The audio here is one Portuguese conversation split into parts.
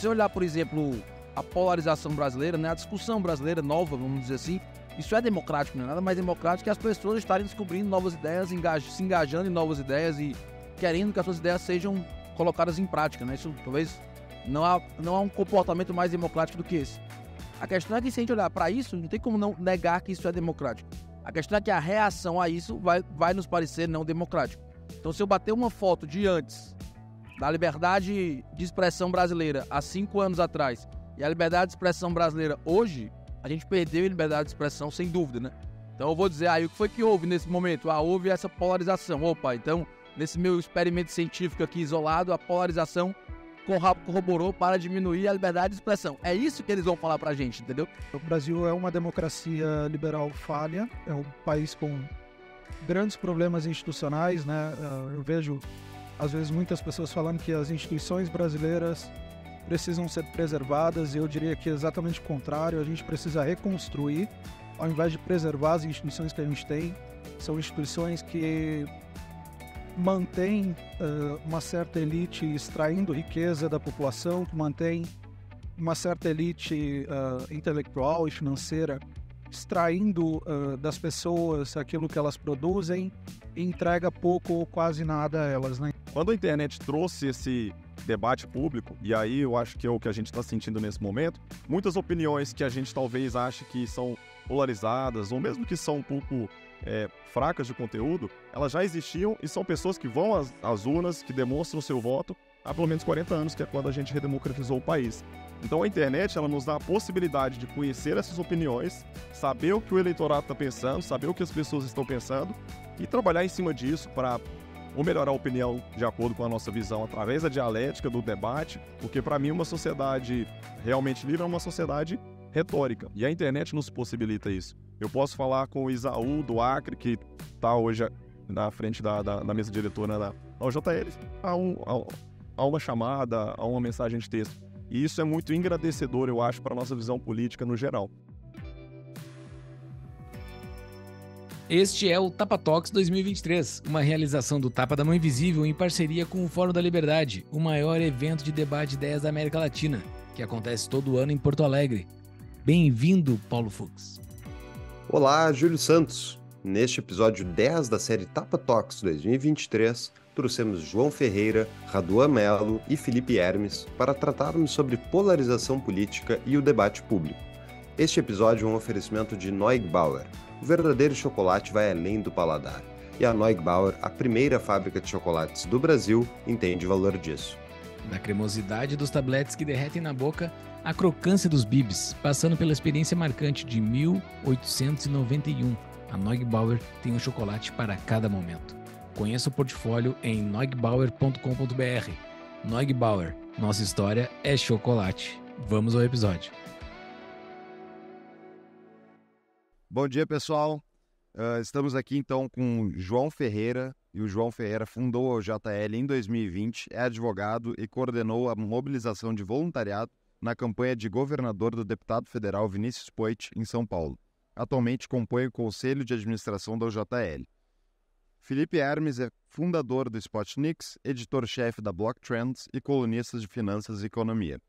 você olhar, por exemplo, a polarização brasileira, né, a discussão brasileira nova, vamos dizer assim, isso é democrático, não é nada mais democrático que as pessoas estarem descobrindo novas ideias, engaj se engajando em novas ideias e querendo que as suas ideias sejam colocadas em prática, né? Isso talvez não há, não há um comportamento mais democrático do que esse. A questão é que se a gente olhar para isso, não tem como não negar que isso é democrático. A questão é que a reação a isso vai, vai nos parecer não democrático. Então, se eu bater uma foto de antes da liberdade de expressão brasileira há cinco anos atrás e a liberdade de expressão brasileira hoje, a gente perdeu a liberdade de expressão sem dúvida, né? Então eu vou dizer, aí ah, o que foi que houve nesse momento? Ah, houve essa polarização. Opa, então nesse meu experimento científico aqui isolado, a polarização corroborou para diminuir a liberdade de expressão. É isso que eles vão falar para a gente, entendeu? O Brasil é uma democracia liberal falha, é um país com grandes problemas institucionais, né? Ah, eu vejo às vezes muitas pessoas falando que as instituições brasileiras precisam ser preservadas, e eu diria que é exatamente o contrário, a gente precisa reconstruir, ao invés de preservar as instituições que a gente tem, são instituições que mantêm uh, uma certa elite extraindo riqueza da população, que mantém uma certa elite uh, intelectual e financeira extraindo uh, das pessoas aquilo que elas produzem e entrega pouco ou quase nada a elas, né? Quando a internet trouxe esse debate público, e aí eu acho que é o que a gente está sentindo nesse momento, muitas opiniões que a gente talvez ache que são polarizadas, ou mesmo que são um pouco é, fracas de conteúdo, elas já existiam e são pessoas que vão às, às urnas, que demonstram seu voto há pelo menos 40 anos, que é quando a gente redemocratizou o país. Então a internet ela nos dá a possibilidade de conhecer essas opiniões, saber o que o eleitorado está pensando, saber o que as pessoas estão pensando e trabalhar em cima disso para ou melhorar a opinião de acordo com a nossa visão através da dialética, do debate, porque para mim uma sociedade realmente livre é uma sociedade retórica. E a internet nos possibilita isso. Eu posso falar com o Isaú do Acre, que está hoje na frente da, da, da mesa diretora da OJL, a, um, a, a uma chamada, a uma mensagem de texto. E isso é muito engrandecedor, eu acho, para a nossa visão política no geral. Este é o Tapa Talks 2023, uma realização do Tapa da Mão Invisível em parceria com o Fórum da Liberdade, o maior evento de debate de ideias da América Latina, que acontece todo ano em Porto Alegre. Bem-vindo, Paulo Fux. Olá, Júlio Santos. Neste episódio 10 da série Tapa Talks 2023, trouxemos João Ferreira, Raduan Melo e Felipe Hermes para tratarmos sobre polarização política e o debate público. Este episódio é um oferecimento de Neugbauer, o verdadeiro chocolate vai além do paladar. E a Neugbauer, a primeira fábrica de chocolates do Brasil, entende o valor disso. Da cremosidade dos tabletes que derretem na boca, à crocância dos bibs, passando pela experiência marcante de 1891, a Neugbauer tem um chocolate para cada momento. Conheça o portfólio em neugbauer.com.br. Neugbauer, nossa história é chocolate. Vamos ao episódio. Bom dia, pessoal. Uh, estamos aqui então com o João Ferreira. E o João Ferreira fundou a JL em 2020, é advogado e coordenou a mobilização de voluntariado na campanha de governador do deputado federal Vinícius Poit, em São Paulo. Atualmente compõe o conselho de administração da JL. Felipe Hermes é fundador do Spotnix, editor-chefe da Block Trends e colunista de finanças e economia.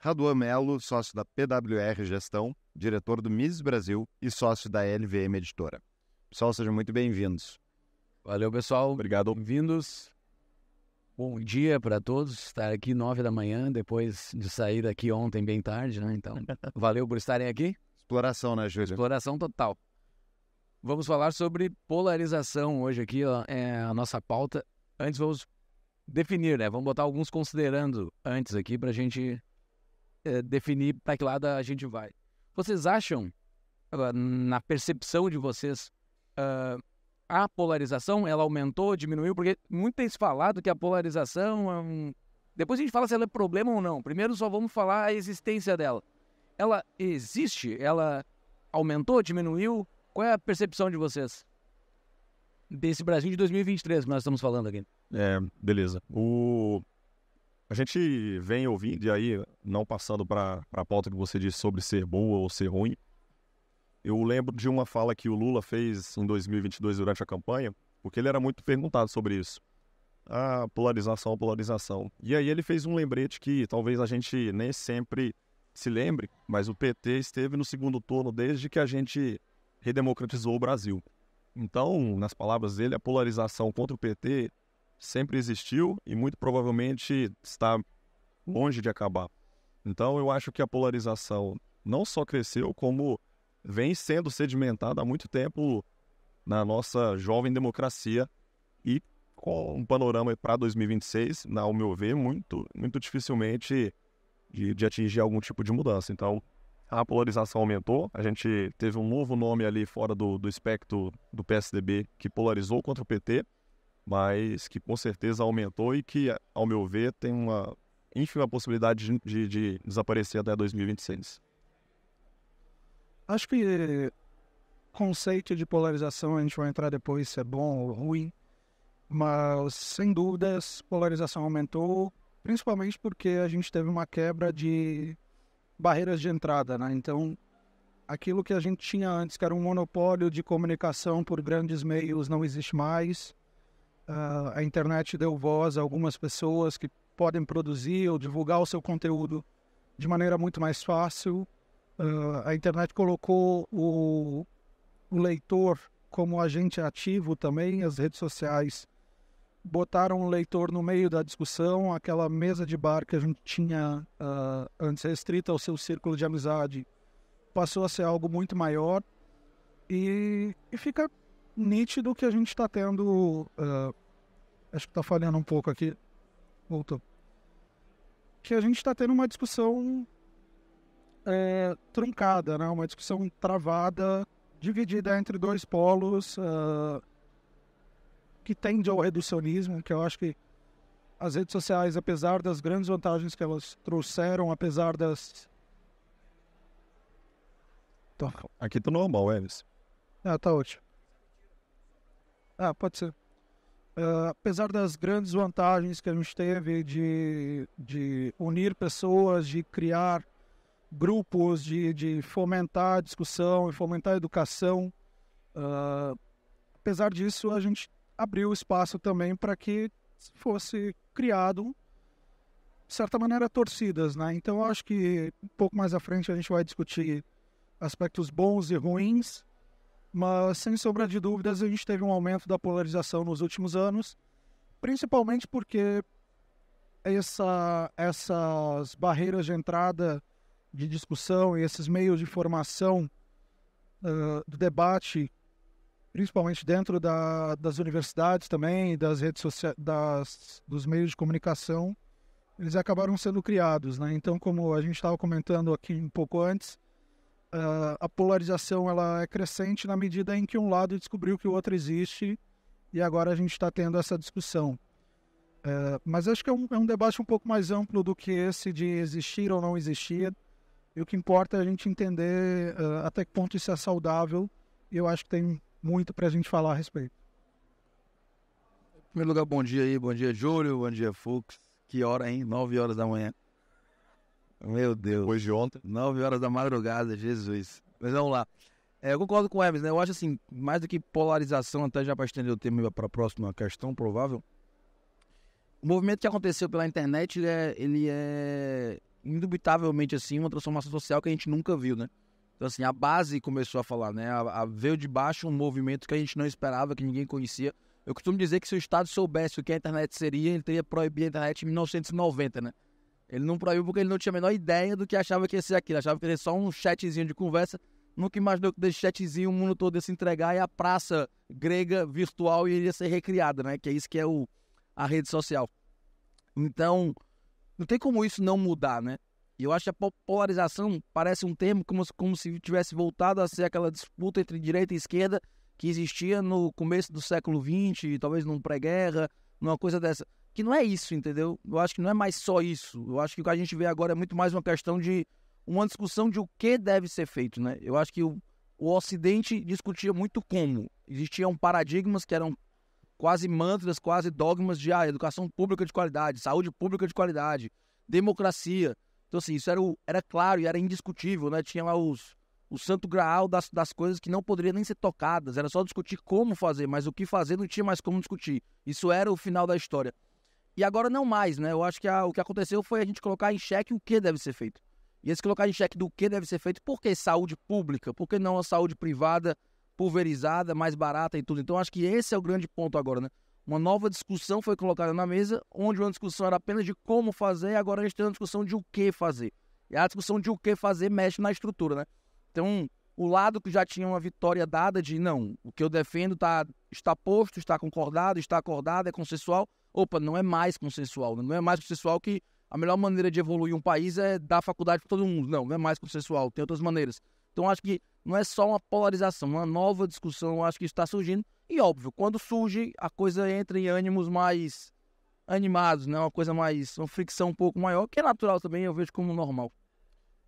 Raduan Melo, sócio da PWR Gestão, diretor do Mises Brasil e sócio da LVM Editora. Pessoal, sejam muito bem-vindos. Valeu, pessoal. Obrigado. Bem-vindos. Bom dia para todos. Estar tá aqui nove da manhã, depois de sair daqui ontem bem tarde, né? Então, valeu por estarem aqui. Exploração, né, Júlio? Exploração total. Vamos falar sobre polarização hoje aqui, ó, é a nossa pauta. Antes vamos definir, né? Vamos botar alguns considerando antes aqui para a gente é, definir para que lado a gente vai. Vocês acham, na percepção de vocês, uh, a polarização ela aumentou, diminuiu? Porque muito tem se falado que a polarização é um... Depois a gente fala se ela é problema ou não. Primeiro só vamos falar a existência dela. Ela existe? Ela aumentou, diminuiu? Qual é a percepção de vocês? Desse Brasil de 2023 que nós estamos falando aqui. É, beleza. O... A gente vem ouvindo, e aí, não passando para a pauta que você disse sobre ser boa ou ser ruim, eu lembro de uma fala que o Lula fez em 2022 durante a campanha, porque ele era muito perguntado sobre isso. Ah, polarização, polarização. E aí ele fez um lembrete que talvez a gente nem sempre se lembre, mas o PT esteve no segundo turno desde que a gente redemocratizou o Brasil. Então, nas palavras dele, a polarização contra o PT sempre existiu e muito provavelmente está longe de acabar. Então eu acho que a polarização não só cresceu, como vem sendo sedimentada há muito tempo na nossa jovem democracia e com um panorama para 2026, ao meu ver, muito, muito dificilmente de, de atingir algum tipo de mudança. Então, a polarização aumentou. A gente teve um novo nome ali fora do, do espectro do PSDB que polarizou contra o PT mas que com certeza aumentou e que, ao meu ver, tem uma ínfima possibilidade de, de, de desaparecer até 2026. Acho que conceito de polarização a gente vai entrar depois se é bom ou ruim, mas sem dúvidas polarização aumentou, principalmente porque a gente teve uma quebra de barreiras de entrada, né? Então aquilo que a gente tinha antes, que era um monopólio de comunicação por grandes meios, não existe mais. Ah, a internet deu voz a algumas pessoas que podem produzir ou divulgar o seu conteúdo de maneira muito mais fácil. Uh, a internet colocou o, o, leitor como agente ativo também, as redes sociais botaram o leitor no meio da discussão, aquela mesa de bar que a gente tinha uh, antes restrita ao seu círculo de amizade passou a ser algo muito maior e, e fica nítido que a gente está tendo. Uh, acho que está falhando um pouco aqui. Voltou. Que a gente está tendo uma discussão é, truncada, né? uma discussão travada, dividida entre dois polos uh, que tende ao reducionismo, que eu acho que as redes sociais, apesar das grandes vantagens que elas trouxeram, apesar das. Aqui tá normal, Emerson. Ah, tá ótimo. Ah, pode ser. Uh, apesar das grandes vantagens que a gente teve de, de unir pessoas, de criar grupos, de, de fomentar a discussão e fomentar a educação, uh, apesar disso, a gente abriu espaço também para que fosse criado, de certa maneira, torcidas. Né? Então, acho que um pouco mais à frente a gente vai discutir aspectos bons e ruins mas, sem sombra de dúvidas, a gente teve um aumento da polarização nos últimos anos, principalmente porque essa, essas barreiras de entrada de discussão e esses meios de formação uh, do debate, principalmente dentro da, das universidades também, das redes sociais, dos meios de comunicação, eles acabaram sendo criados, né? Então, como a gente estava comentando aqui um pouco antes, uh, a polarização ela é crescente na medida em que um lado descobriu que o outro existe e agora a gente está tendo essa discussão. Uh, mas acho que é um, é um, debate um pouco mais amplo do que esse de existir ou não existir. E o que importa é a gente entender uh, até que ponto isso é saudável. E eu acho que tem muito para a gente falar a respeito. Em primeiro lugar, bom dia aí. Bom dia, Júlio. Bom dia, Fux. Que hora, hein? Nove horas da manhã. Meu Deus. Depois de ontem. 9 horas da madrugada, Jesus. Mas vamos lá. É, eu concordo com o Hermes, né? Eu acho assim, mais do que polarização, até já para estender o tema para a próxima questão, provável. O movimento que aconteceu pela internet, ele é, ele é indubitavelmente assim uma transformação social que a gente nunca viu, né? Então assim, a base começou a falar, né? A, a veio de baixo um movimento que a gente não esperava, que ninguém conhecia. Eu costumo dizer que se o Estado soubesse o que a internet seria, ele teria proibido a internet em 1990, né? Ele não proibiu porque ele não tinha a menor ideia do que achava que ia ser aquilo. Achava que ia ser só um chatzinho de conversa. Nunca imaginou que desse chatzinho o mundo todo ia se entregar e a praça grega virtual iria ser recriada, né? Que é isso que é o, a rede social. Então, não tem como isso não mudar, né? E eu acho que a popularização parece um termo como, como se tivesse voltado a ser aquela disputa entre direita e esquerda que existia no começo do século XX, talvez num pré-guerra, numa coisa dessa que não é isso, entendeu? Eu acho que não é mais só isso. Eu acho que o que a gente vê agora é muito mais uma questão de uma discussão de o que deve ser feito, né? Eu acho que o, o Ocidente discutia muito como. Existiam paradigmas que eram quase mantras, quase dogmas de ah, educação pública de qualidade, saúde pública de qualidade, democracia. Então, assim, isso era, o, era claro e era indiscutível, né? Tinha lá os, o santo graal das, das coisas que não poderiam nem ser tocadas, era só discutir como fazer, mas o que fazer não tinha mais como discutir. Isso era o final da história. E agora não mais, né? Eu acho que a, o que aconteceu foi a gente colocar em xeque o que deve ser feito. E esse colocar em xeque do que deve ser feito, por que saúde pública? Por que não a saúde privada, pulverizada, mais barata e tudo? Então acho que esse é o grande ponto agora, né? Uma nova discussão foi colocada na mesa, onde uma discussão era apenas de como fazer, e agora a gente tem uma discussão de o que fazer. E a discussão de o que fazer mexe na estrutura, né? Então, o lado que já tinha uma vitória dada de não, o que eu defendo tá, está posto, está concordado, está acordado, é consensual, opa, não é mais consensual. Né? Não é mais consensual que a melhor maneira de evoluir um país é dar faculdade para todo mundo. Não, não é mais consensual, tem outras maneiras. Então acho que não é só uma polarização, uma nova discussão, acho que está surgindo. E óbvio, quando surge, a coisa entra em ânimos mais animados, né? Uma coisa mais, uma fricção um pouco maior, que é natural também, eu vejo como normal.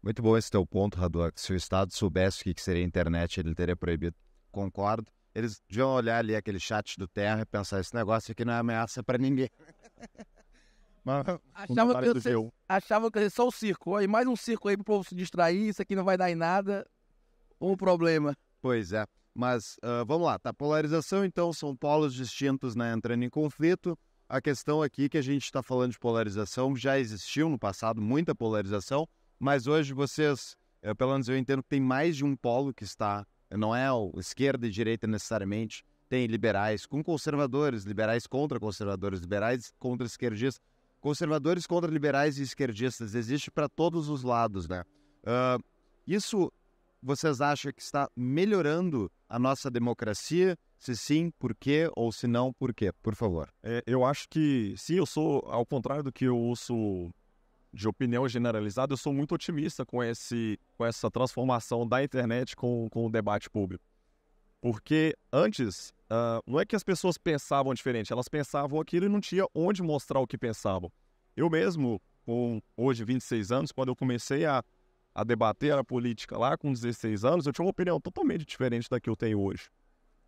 Muito bom esse teu ponto, Radu. Se o Estado soubesse o que seria a internet, ele teria proibido. Concordo eles deviam olhar ali aquele chat do Terra e pensar: esse negócio aqui não é ameaça para ninguém. Mas, achavam, que eu, achava que era só o circo. Aí mais um circo aí pro povo se distrair, isso aqui não vai dar em nada. Um problema. Pois é. Mas uh, vamos lá, tá? Polarização, então, são polos distintos né, entrando em conflito. A questão aqui que a gente está falando de polarização, já existiu no passado muita polarização, mas hoje vocês, eu, pelo menos eu entendo que tem mais de um polo que está não é o esquerda e direita necessariamente. Tem liberais com conservadores, liberais contra conservadores, liberais contra esquerdistas. Conservadores contra liberais e esquerdistas. Existe para todos os lados, né? Uh, isso vocês acham que está melhorando a nossa democracia? Se sim, por quê? Ou se não, por quê? Por favor. É, eu acho que, sim, eu sou, ao contrário do que eu ouço de opinião generalizada, eu sou muito otimista com, esse, com essa transformação da internet com, com o debate público. Porque antes, uh, não é que as pessoas pensavam diferente, elas pensavam aquilo e não tinha onde mostrar o que pensavam. Eu mesmo, com hoje 26 anos, quando eu comecei a, a debater a política lá com 16 anos, eu tinha uma opinião totalmente diferente da que eu tenho hoje.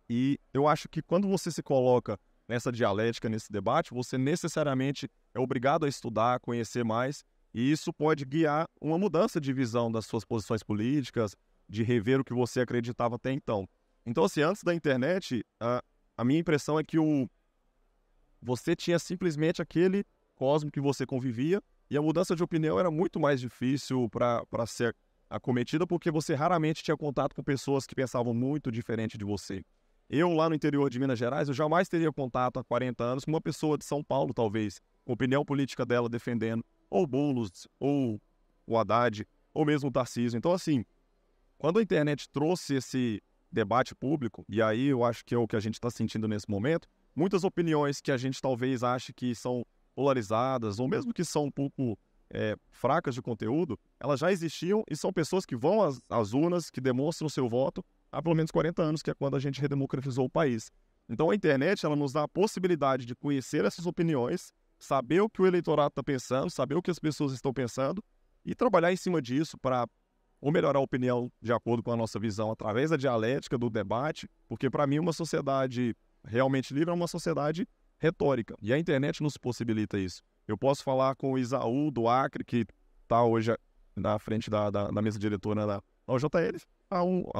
E eu acho que quando você se coloca nessa dialética, nesse debate, você necessariamente é obrigado a estudar, a conhecer mais e isso pode guiar uma mudança de visão das suas posições políticas, de rever o que você acreditava até então. Então, assim, antes da internet, a, a minha impressão é que o, você tinha simplesmente aquele cosmo que você convivia e a mudança de opinião era muito mais difícil para ser acometida porque você raramente tinha contato com pessoas que pensavam muito diferente de você. Eu, lá no interior de Minas Gerais, eu jamais teria contato há 40 anos com uma pessoa de São Paulo, talvez, com a opinião política dela defendendo ou Boulos, ou o Haddad, ou mesmo o Tarcísio. Então, assim, quando a internet trouxe esse debate público, e aí eu acho que é o que a gente está sentindo nesse momento, muitas opiniões que a gente talvez ache que são polarizadas, ou mesmo que são um pouco é, fracas de conteúdo, elas já existiam e são pessoas que vão às, às urnas, que demonstram seu voto há pelo menos 40 anos, que é quando a gente redemocratizou o país. Então a internet ela nos dá a possibilidade de conhecer essas opiniões saber o que o eleitorado está pensando, saber o que as pessoas estão pensando e trabalhar em cima disso para ou melhorar a opinião de acordo com a nossa visão através da dialética, do debate, porque para mim uma sociedade realmente livre é uma sociedade retórica e a internet nos possibilita isso. Eu posso falar com o Isaú do Acre, que está hoje na frente da, da, da mesa diretora da, OJL, a, um, a,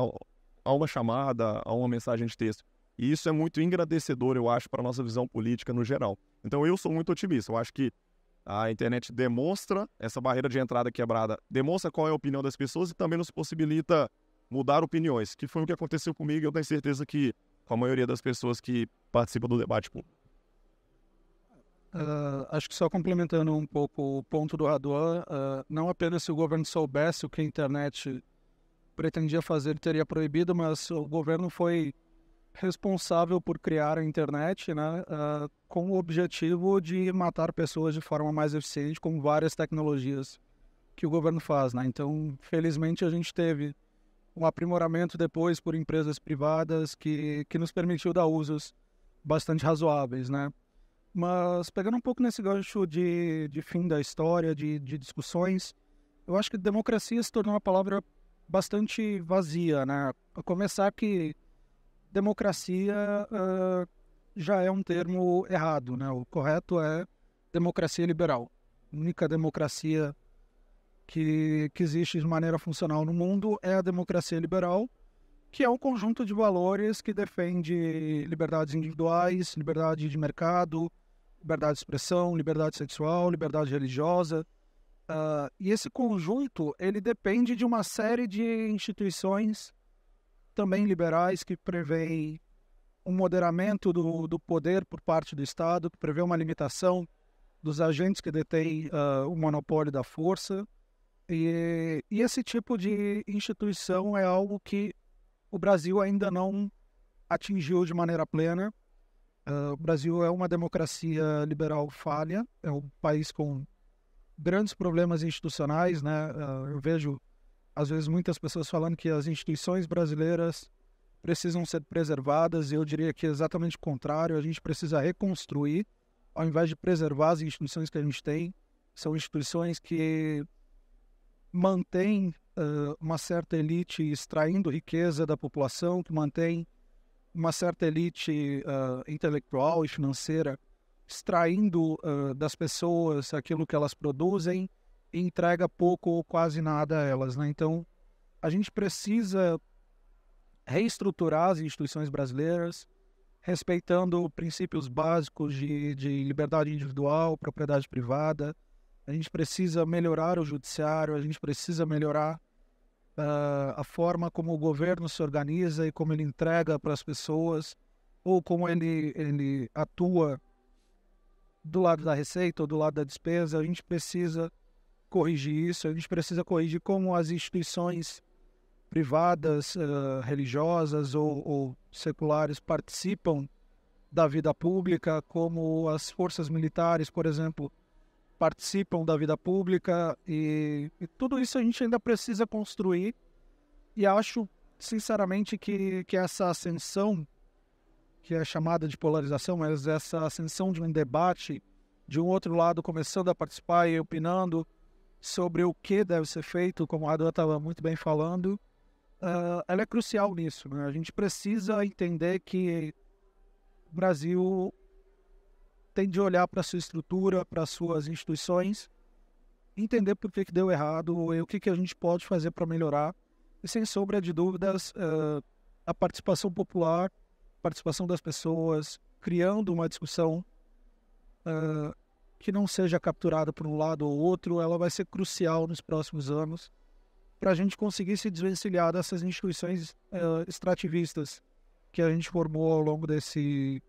a uma chamada, a uma mensagem de texto. E isso é muito engrandecedor, eu acho, para a nossa visão política no geral. Então eu sou muito otimista. Eu acho que a internet demonstra essa barreira de entrada quebrada, demonstra qual é a opinião das pessoas e também nos possibilita mudar opiniões, que foi o que aconteceu comigo e eu tenho certeza que com a maioria das pessoas que participam do debate público. Uh, acho que só complementando um pouco o ponto do Raduan, uh, não apenas se o governo soubesse o que a internet pretendia fazer, teria proibido, mas o governo foi responsável por criar a internet, né, uh, com o objetivo de matar pessoas de forma mais eficiente com várias tecnologias que o governo faz, né? Então, felizmente a gente teve um aprimoramento depois por empresas privadas que que nos permitiu dar usos bastante razoáveis, né? Mas pegando um pouco nesse gancho de, de fim da história, de, de discussões, eu acho que democracia se tornou uma palavra bastante vazia, né? A começar que democracia uh, já é um termo errado, né? O correto é democracia liberal, A única democracia que, que existe de maneira funcional no mundo é a democracia liberal, que é um conjunto de valores que defende liberdades individuais, liberdade de mercado, liberdade de expressão, liberdade sexual, liberdade religiosa. Uh, e esse conjunto ele depende de uma série de instituições também liberais que prevêem um moderamento do, do poder por parte do Estado, que prevê uma limitação dos agentes que detêm uh, o monopólio da força. E, e esse tipo de instituição é algo que o Brasil ainda não atingiu de maneira plena. Uh, o Brasil é uma democracia liberal falha, é um país com grandes problemas institucionais, né? Uh, eu vejo às vezes muitas pessoas falando que as instituições brasileiras precisam ser preservadas, e eu diria que é exatamente o contrário, a gente precisa reconstruir, ao invés de preservar as instituições que a gente tem, são instituições que mantêm uh, uma certa elite extraindo riqueza da população, que mantém uma certa elite uh, intelectual e financeira extraindo uh, das pessoas aquilo que elas produzem, entrega pouco ou quase nada a elas. Né? Então, a gente precisa reestruturar as instituições brasileiras, respeitando princípios básicos de, de liberdade individual, propriedade privada. A gente precisa melhorar o judiciário, a gente precisa melhorar uh, a forma como o governo se organiza e como ele entrega para as pessoas, ou como ele, ele atua do lado da receita ou do lado da despesa. A gente precisa corrigir isso, a gente precisa corrigir como as instituições privadas, uh, religiosas ou, ou seculares participam da vida pública, como as forças militares, por exemplo, participam da vida pública e, e, tudo isso a gente ainda precisa construir. E acho, sinceramente, que, que essa ascensão, que é chamada de polarização, mas essa ascensão de um debate, de um outro lado começando a participar e opinando, sobre o que deve ser feito, como a Adam estava muito bem falando, uh, ela é crucial nisso. Né? A gente precisa entender que o Brasil tem de olhar para sua estrutura, para suas instituições, entender por que, que deu errado e o que, que a gente pode fazer para melhorar. E sem sombra de dúvidas, uh, a participação popular, participação das pessoas, criando uma discussão uh, que não seja capturada por um lado ou outro, ela vai ser crucial nos próximos anos para a gente conseguir se desvencilhar dessas instituições uh, extrativistas que a gente formou ao longo desse,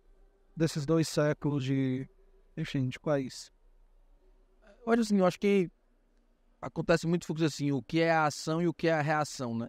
desses dois séculos de, enfim, de país. É, olha, assim, eu acho que acontece muito fluxo assim, o que é a ação e o que é a reação, né?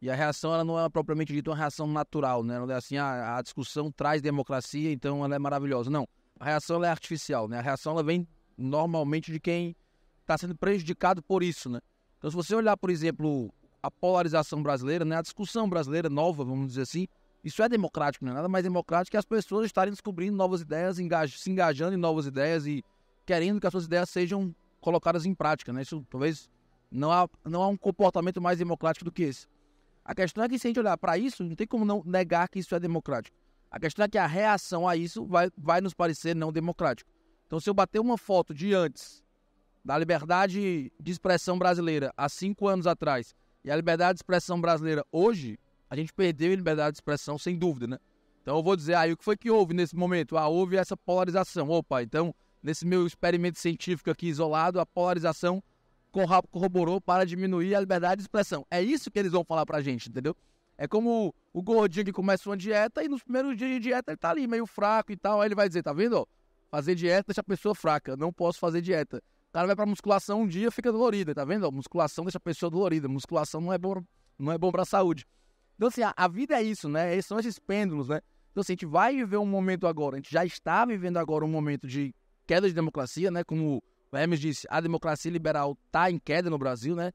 E a reação, ela não é propriamente dita uma reação natural, né? Não é assim, a, ah, a discussão traz democracia, então ela é maravilhosa. Não, a reação é artificial, né? A reação ela vem normalmente de quem está sendo prejudicado por isso, né? Então, se você olhar, por exemplo, a polarização brasileira, né? A discussão brasileira nova, vamos dizer assim, isso é democrático, não é nada mais democrático que as pessoas estarem descobrindo novas ideias, engaj se engajando em novas ideias e querendo que as suas ideias sejam colocadas em prática, né? Isso talvez não há, não há um comportamento mais democrático do que esse. A questão é que se a gente olhar para isso, não tem como não negar que isso é democrático. A questão é que a reação a isso vai, vai nos parecer não democrático. Então, se eu bater uma foto de antes da liberdade de expressão brasileira há cinco anos atrás e a liberdade de expressão brasileira hoje, a gente perdeu a liberdade de expressão, sem dúvida, né? Então eu vou dizer, aí ah, o que foi que houve nesse momento? Ah, houve essa polarização. Opa, então, nesse meu experimento científico aqui isolado, a polarização corroborou para diminuir a liberdade de expressão. É isso que eles vão falar para a gente, entendeu? É como o gordinho que começa uma dieta e nos primeiros dias de dieta ele tá ali meio fraco e tal. Aí ele vai dizer, tá vendo? Fazer dieta deixa a pessoa fraca, não posso fazer dieta. O cara vai pra musculação um dia fica dolorida, tá vendo? Musculação deixa a pessoa dolorida, musculação não é bom, não é bom pra saúde. Então assim, a, a vida é isso, né? São esses pêndulos, né? Então assim, a gente vai viver um momento agora, a gente já está vivendo agora um momento de queda de democracia, né? Como o Hermes disse, a democracia liberal tá em queda no Brasil, né?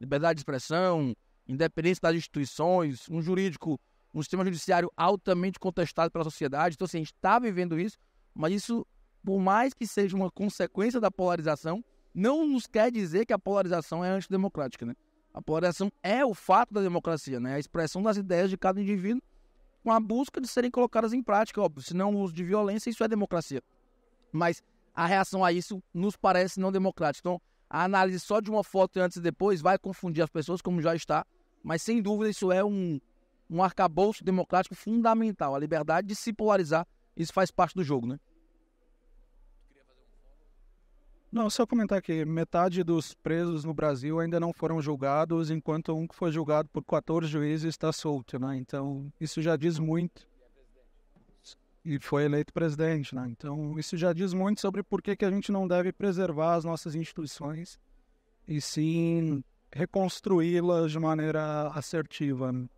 Liberdade de expressão, independência das instituições, um jurídico, um sistema judiciário altamente contestado pela sociedade. Então, assim, a gente está vivendo isso, mas isso, por mais que seja uma consequência da polarização, não nos quer dizer que a polarização é antidemocrática, né? A polarização é o fato da democracia, né? É a expressão das ideias de cada indivíduo com a busca de serem colocadas em prática, óbvio. Se não o uso de violência, isso é democracia. Mas a reação a isso nos parece não democrática. Então, a análise só de uma foto antes e depois vai confundir as pessoas, como já está. Mas sem dúvida isso é um, um arcabouço democrático fundamental. A liberdade de se polarizar, isso faz parte do jogo, né? Não, só comentar aqui, metade dos presos no Brasil ainda não foram julgados, enquanto um que foi julgado por 14 juízes está solto, né? Então, isso já diz muito e foi eleito presidente, né? Então isso já diz muito sobre por que, que a gente não deve preservar as nossas instituições e sim reconstruí-las de maneira assertiva. Né?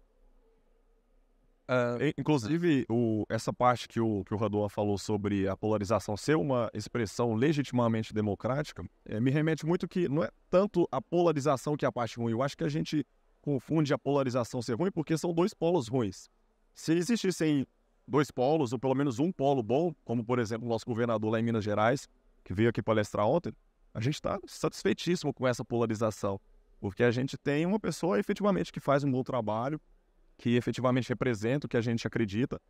Uh, inclusive, o, essa parte que o, que o Radoa falou sobre a polarização ser uma expressão legitimamente democrática, é, me remete muito que não é tanto a polarização que é a parte ruim. Eu acho que a gente confunde a polarização ser ruim porque são dois polos ruins. Se existissem dois polos, ou pelo menos um polo bom, como por exemplo o nosso governador lá em Minas Gerais, que veio aqui palestrar ontem, a gente está satisfeitíssimo com essa polarização, porque a gente tem uma pessoa efetivamente que faz um bom trabalho, que efetivamente representa o que a gente acredita,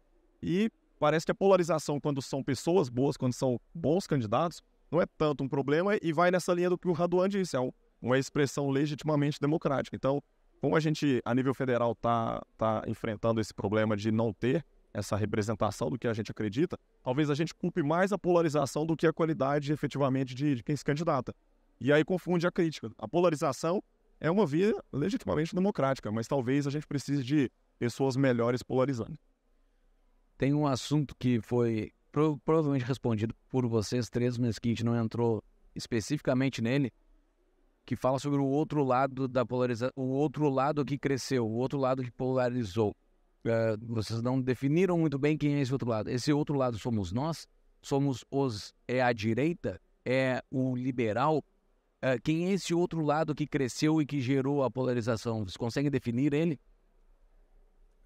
e parece que a polarização, quando são pessoas boas, quando são bons candidatos, não é tanto um problema e vai nessa linha do que o Raduan disse, é uma expressão legitimamente democrática. Então, como a gente, a nível federal, está tá enfrentando esse problema de não ter essa representação do que a gente acredita, talvez a gente culpe mais a polarização do que a qualidade efetivamente de, de quem se candidata. E aí confunde a crítica. A polarização é uma via legitimamente democrática, mas talvez a gente precise de pessoas melhores polarizando. Tem um assunto que foi pro, provavelmente respondido por vocês três, mas que a gente não entrou especificamente nele, que fala sobre o outro lado da polarização, o outro lado que cresceu, o outro lado que polarizou. Eh, vocês não definiram muito bem quem é esse outro lado. Esse outro lado somos nós, somos os é a direita, é o liberal. Eh, quem é esse outro lado que cresceu e que gerou a polarização? Vocês conseguem definir ele?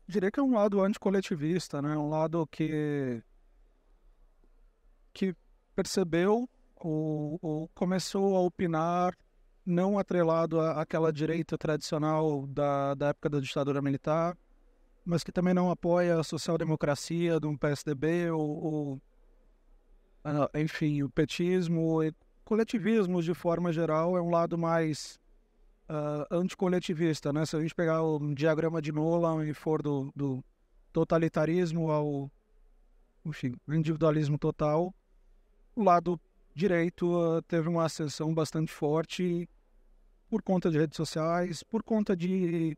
Diria que é um lado anticoletivista, né? Um lado que que percebeu ou, ou começou a opinar não atrelado àquela direita tradicional da, da época da ditadura militar, mas que também não apoia a social-democracia de um PSDB ou, ou ah, enfim, o petismo e coletivismos de forma geral é um lado mais uh, anticoletivista, né? Se a gente pegar o diagrama de Nolan e for do, do totalitarismo ao enfim, individualismo total, o lado direito uh, teve uma ascensão bastante forte por conta de redes sociais, por conta de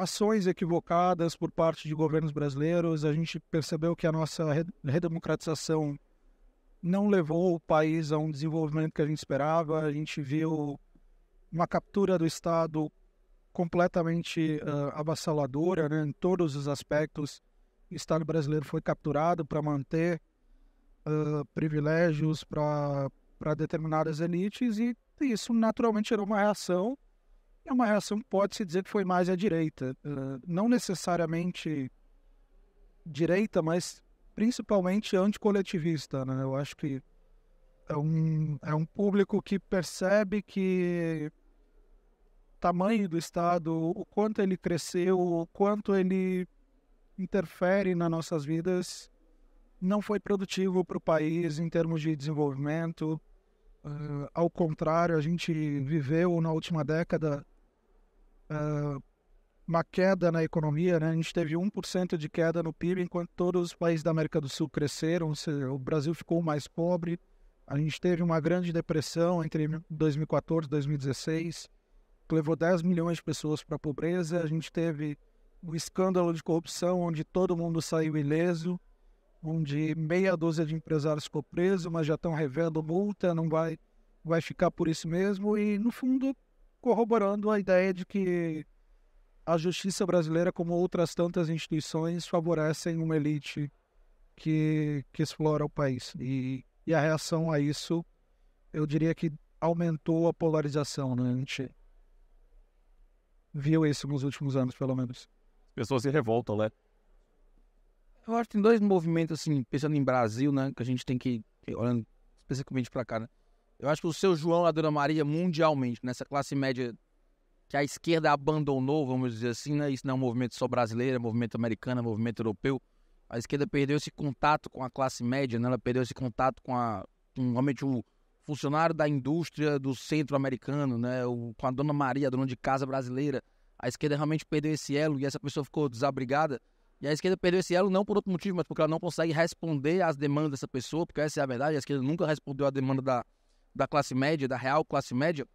ações equivocadas por parte de governos brasileiros. A gente percebeu que a nossa redemocratização não levou o país a um desenvolvimento que a gente esperava. A gente viu uma captura do Estado completamente uh, avassaladora né? em todos os aspectos. O Estado brasileiro foi capturado para manter uh, privilégios para determinadas elites e isso naturalmente gerou uma reação é uma reação, pode-se dizer que foi mais à direita. Uh, não necessariamente direita, mas principalmente anticoletivista. Né? Eu acho que é um, é um público que percebe que tamanho do Estado, o quanto ele cresceu, o quanto ele interfere nas nossas vidas, não foi produtivo para o país em termos de desenvolvimento. Uh, ao contrário, a gente viveu na última década ah, uma queda na economia, né? A gente teve 1% de queda no PIB, enquanto todos os países da América do Sul cresceram, o Brasil ficou mais pobre. A gente teve uma grande depressão entre 2014 e 2016, que levou 10 milhões de pessoas para a pobreza. A gente teve um escândalo de corrupção, onde todo mundo saiu ileso, onde meia dúzia de empresários ficou preso, mas já estão revendo multa, não vai, vai ficar por isso mesmo. E, no fundo, corroborando a ideia de que a justiça brasileira, como outras tantas instituições, favorecem uma elite que, que explora o país. E, e a reação a isso, eu diria que aumentou a polarização, né? A gente viu isso nos últimos anos, pelo menos. As pessoas se revoltam, né? Eu acho que tem dois movimentos, assim, pensando em Brasil, né? Que a gente tem que, olhando especificamente para cá, né? Eu acho que o seu João a Dona Maria, mundialmente, nessa classe média que a esquerda abandonou, vamos dizer assim, né? Isso não é um movimento só brasileiro, é um movimento americano, é um movimento europeu. A esquerda perdeu esse contato com a classe média, né? Ela perdeu esse contato com, a, com realmente o funcionário da indústria do centro americano, né? O, com a Dona Maria, a dona de casa brasileira. A esquerda realmente perdeu esse elo e essa pessoa ficou desabrigada. E a esquerda perdeu esse elo não por outro motivo, mas porque ela não consegue responder às demandas dessa pessoa, porque essa é a verdade, a esquerda nunca respondeu à demanda da, da classe média, da real classe média,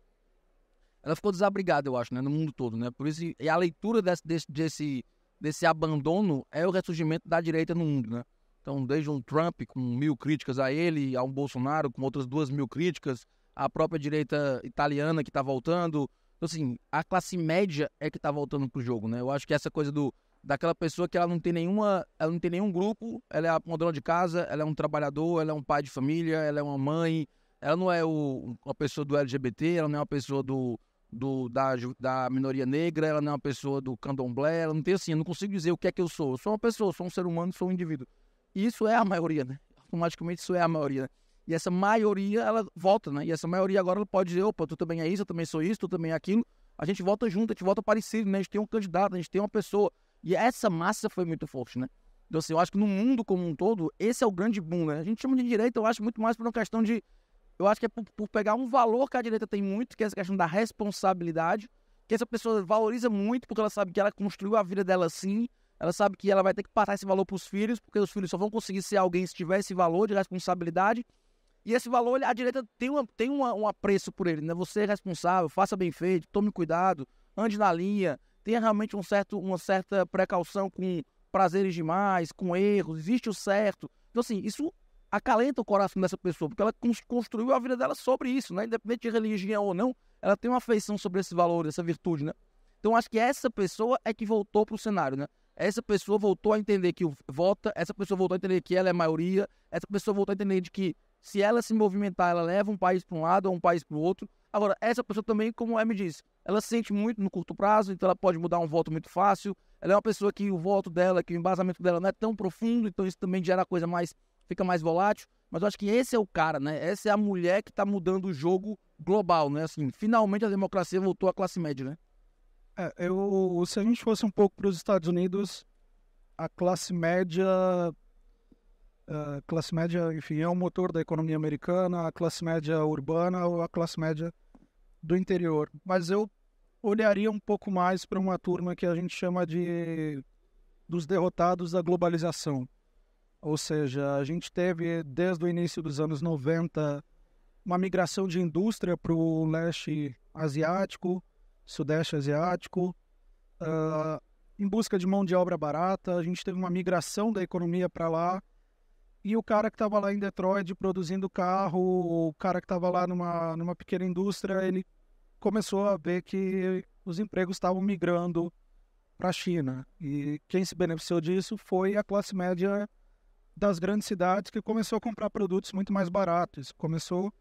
ela ficou desabrigada, eu acho, né, no mundo todo, né? Por isso, e a leitura desse, desse, desse, desse abandono é o ressurgimento da direita no mundo, né? Então, desde um Trump com mil críticas a ele, a um Bolsonaro com outras duas mil críticas, a própria direita italiana que está voltando. Então, assim, a classe média é que está voltando pro jogo, né? Eu acho que essa coisa do daquela pessoa que ela não tem nenhuma, ela não tem nenhum grupo, ela é a dona de casa, ela é um trabalhador, ela é um pai de família, ela é uma mãe, ela não é o, uma pessoa do LGBT, ela não é uma pessoa do, do, da, da minoria negra, ela não é uma pessoa do candomblé, ela não tem assim, eu não consigo dizer o que é que eu sou. Eu sou uma pessoa, sou um ser humano, sou um indivíduo. E isso é a maioria, né? Automaticamente isso é a maioria, né? E essa maioria, ela volta, né? E essa maioria agora ela pode dizer, opa, tu também é isso, eu também sou isso, tu também é aquilo. A gente volta junto, a gente volta parecido, né? A gente tem um candidato, a gente tem uma pessoa. E essa massa foi muito forte, né? Então, assim, eu acho que no mundo como um todo, esse é o grande boom, né? A gente chama de direita, eu acho, muito mais por uma questão de eu acho que é por, por, pegar um valor que a direita tem muito, que é essa questão da responsabilidade, que essa pessoa valoriza muito porque ela sabe que ela construiu a vida dela assim, ela sabe que ela vai ter que passar esse valor para os filhos, porque os filhos só vão conseguir ser alguém se tiver esse valor de responsabilidade. E esse valor, a direita tem, uma, tem uma, um apreço por ele, né? Você é responsável, faça bem feito, tome cuidado, ande na linha, tenha realmente um certo, uma certa precaução com prazeres demais, com erros, existe o certo. Então, assim, isso acalenta o coração dessa pessoa, porque ela construiu a vida dela sobre isso, né? independente de religião ou não, ela tem uma afeição sobre esse valor, essa virtude. Né? Então acho que essa pessoa é que voltou para o cenário. Né? Essa pessoa voltou a entender que vota, essa pessoa voltou a entender que ela é a maioria, essa pessoa voltou a entender de que se ela se movimentar, ela leva um país para um lado ou um país para o outro. Agora, essa pessoa também, como o M disse, ela sente muito no curto prazo, então ela pode mudar um voto muito fácil. Ela é uma pessoa que o voto dela, que o embasamento dela não é tão profundo, então isso também gera coisa mais fica mais volátil. Mas eu acho que esse é o cara, né? Essa é a mulher que está mudando o jogo global, né? Assim, finalmente a democracia voltou à classe média, né? É, eu, se a gente fosse um pouco para os Estados Unidos, a classe média, a é, classe média, enfim, é o motor da economia americana, a classe média urbana ou a classe média do interior. Mas eu olharia um pouco mais para uma turma que a gente chama de dos derrotados da globalização. Ou seja, a gente teve desde o início dos anos 90 uma migração de indústria para o leste asiático, sudeste asiático, uh, em busca de mão de obra barata. A gente teve uma migração da economia para lá. E o cara que estava lá em Detroit produzindo carro, o cara que estava lá numa, numa pequena indústria, ele começou a ver que os empregos estavam migrando para a China. E quem se beneficiou disso foi a classe média das grandes cidades que começou a comprar produtos muito mais baratos, começou,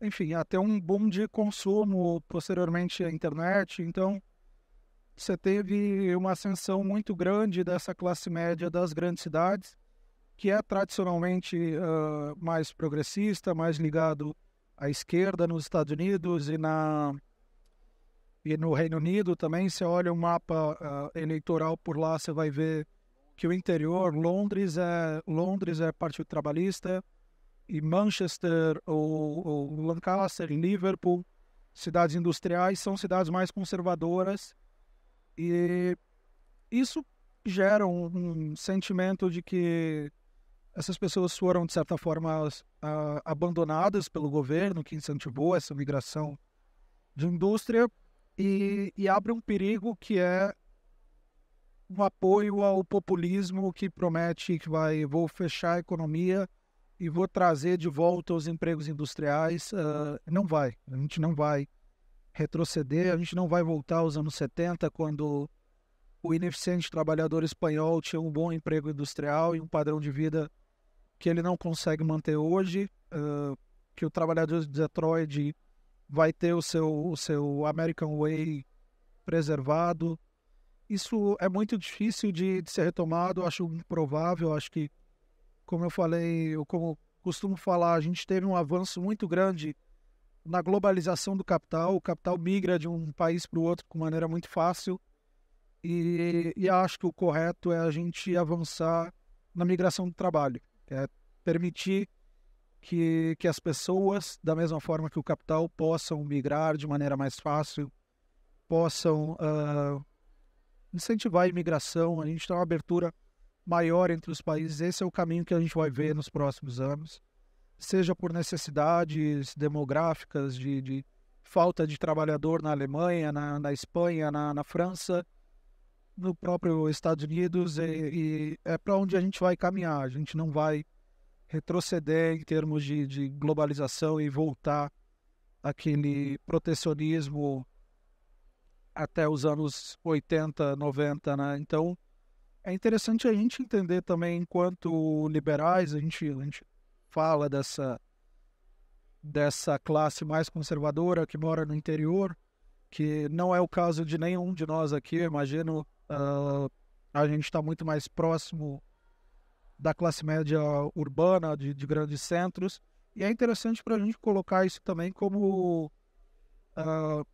enfim, a ter um boom de consumo posteriormente à internet. Então, você teve uma ascensão muito grande dessa classe média das grandes cidades, que é tradicionalmente uh, mais progressista, mais ligado à esquerda nos Estados Unidos e na e no Reino Unido também. Você olha o mapa uh, eleitoral por lá, você vai ver que o interior, Londres é Londres é Partido Trabalhista e Manchester ou, ou Lancaster, Liverpool, cidades industriais são cidades mais conservadoras e isso gera um, um sentimento de que essas pessoas foram de certa forma a, abandonadas pelo governo que incentivou essa migração de indústria e, e abre um perigo que é um apoio ao populismo que promete que vai vou fechar a economia e vou trazer de volta os empregos industriais. Uh, não vai, a gente não vai retroceder, a gente não vai voltar aos anos 70, quando o ineficiente trabalhador espanhol tinha um bom emprego industrial e um padrão de vida que ele não consegue manter hoje, uh, que o trabalhador de Detroit vai ter o seu, o seu American Way preservado, isso é muito difícil de, de ser retomado, acho improvável, acho que, como eu falei, eu como costumo falar, a gente teve um avanço muito grande na globalização do capital, o capital migra de um país para o outro de maneira muito fácil, e, e, acho que o correto é a gente avançar na migração do trabalho, é permitir que, que as pessoas, da mesma forma que o capital, possam migrar de maneira mais fácil, possam... Uh, incentivar a imigração, a gente ter uma abertura maior entre os países. Esse é o caminho que a gente vai ver nos próximos anos, seja por necessidades demográficas, de, de falta de trabalhador na Alemanha, na, na Espanha, na, na, França, no próprio Estados Unidos, e, e é para onde a gente vai caminhar. A gente não vai retroceder em termos de, de globalização e voltar aquele protecionismo até os anos 80, 90, né? Então, é interessante a gente entender também, enquanto liberais, a gente, a gente fala dessa, dessa classe mais conservadora que mora no interior, que não é o caso de nenhum de nós aqui, eu imagino. Uh, a gente está muito mais próximo da classe média urbana, de, de grandes centros. E é interessante para a gente colocar isso também como uh,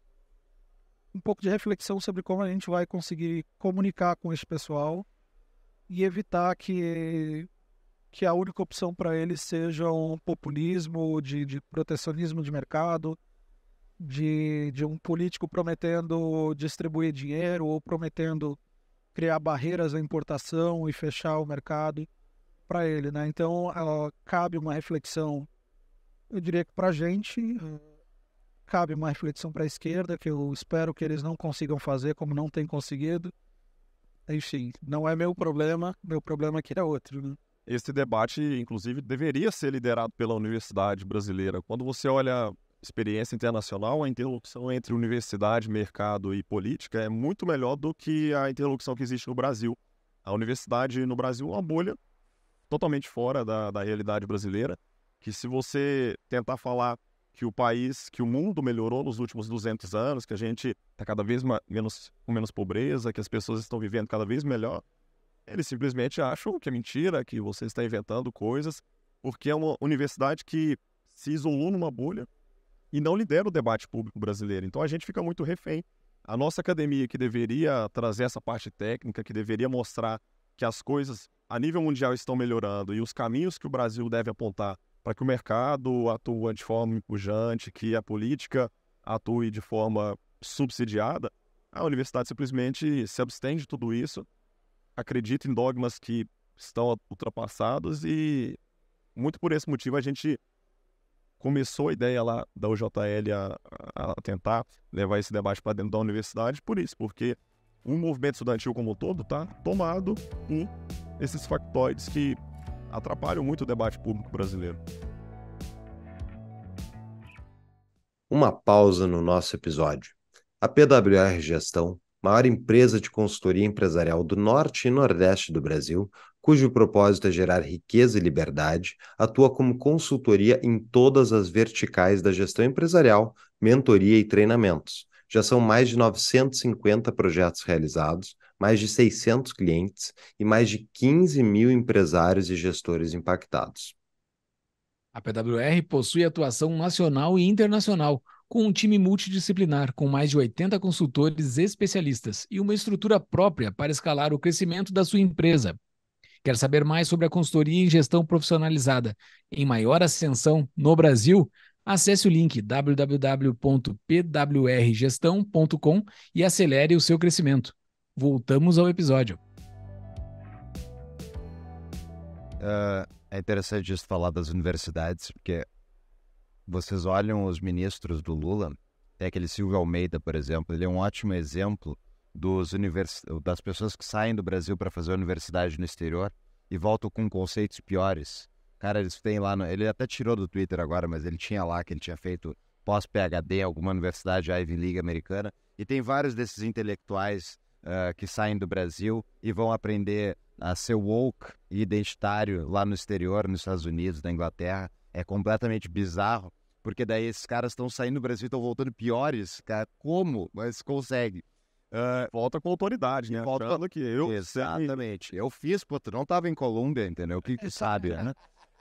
um pouco de reflexão sobre como a gente vai conseguir comunicar com esse pessoal e evitar que, que a única opção para eles seja um populismo de, de protecionismo de mercado, de, de um político prometendo distribuir dinheiro ou prometendo criar barreiras à importação e fechar o mercado para ele, né? Então, ah, cabe uma reflexão, eu diria que para a gente, uhum cabe uma reflexão para a esquerda, que eu espero que eles não consigam fazer como não têm conseguido. Enfim, não é meu problema, meu problema aqui é outro. Né? Esse debate, inclusive, deveria ser liderado pela universidade brasileira. Quando você olha experiência internacional, a interlocução entre universidade, mercado e política é muito melhor do que a interlocução que existe no Brasil. A universidade no Brasil é uma bolha totalmente fora da, da realidade brasileira, que se você tentar falar que o país, que o mundo melhorou nos últimos 200 anos, que a gente está cada vez menos, com menos pobreza, que as pessoas estão vivendo cada vez melhor, eles simplesmente acham que é mentira, que você está inventando coisas, porque é uma universidade que se isolou numa bolha e não lidera o debate público brasileiro. Então a gente fica muito refém. A nossa academia, que deveria trazer essa parte técnica, que deveria mostrar que as coisas a nível mundial estão melhorando e os caminhos que o Brasil deve apontar para que o mercado atue de forma impujante, que a política atue de forma subsidiada, a universidade simplesmente se abstém de tudo isso, acredita em dogmas que estão ultrapassados e muito por esse motivo a gente começou a ideia lá da UJL a, a tentar levar esse debate para dentro da universidade por isso, porque o movimento estudantil como um todo está tomado por esses factoides que atrapalham muito o debate público brasileiro. Uma pausa no nosso episódio. A PWR Gestão, maior empresa de consultoria empresarial do norte e nordeste do Brasil, cujo propósito é gerar riqueza e liberdade, atua como consultoria em todas as verticais da gestão empresarial, mentoria e treinamentos. Já são mais de 950 projetos realizados, mais de 600 clientes e mais de 15 mil empresários e gestores impactados. A PWR possui atuação nacional e internacional, com um time multidisciplinar com mais de 80 consultores especialistas e uma estrutura própria para escalar o crescimento da sua empresa. Quer saber mais sobre a consultoria em gestão profissionalizada em maior ascensão no Brasil? Acesse o link www.pwrgestão.com e acelere o seu crescimento voltamos ao episódio. Uh, é interessante isso falar das universidades, porque vocês olham os ministros do Lula, é aquele Silvio Almeida, por exemplo, ele é um ótimo exemplo dos univers... das pessoas que saem do Brasil para fazer universidade no exterior e voltam com conceitos piores. Cara, eles têm lá, no... ele até tirou do Twitter agora, mas ele tinha lá que ele tinha feito pós-PHD em alguma universidade Ivy League americana. E tem vários desses intelectuais uh, que saem do Brasil e vão aprender a ser woke e identitário lá no exterior, nos Estados Unidos, na Inglaterra. É completamente bizarro, porque daí esses caras estão saindo do Brasil e estão voltando piores, cara. Como? Mas consegue. Ah, volta com autoridade, né? Falta Achando que eu Exatamente. Sei. Eu fiz, pô, tu não estava em Colômbia, entendeu? O que, que sabe, né?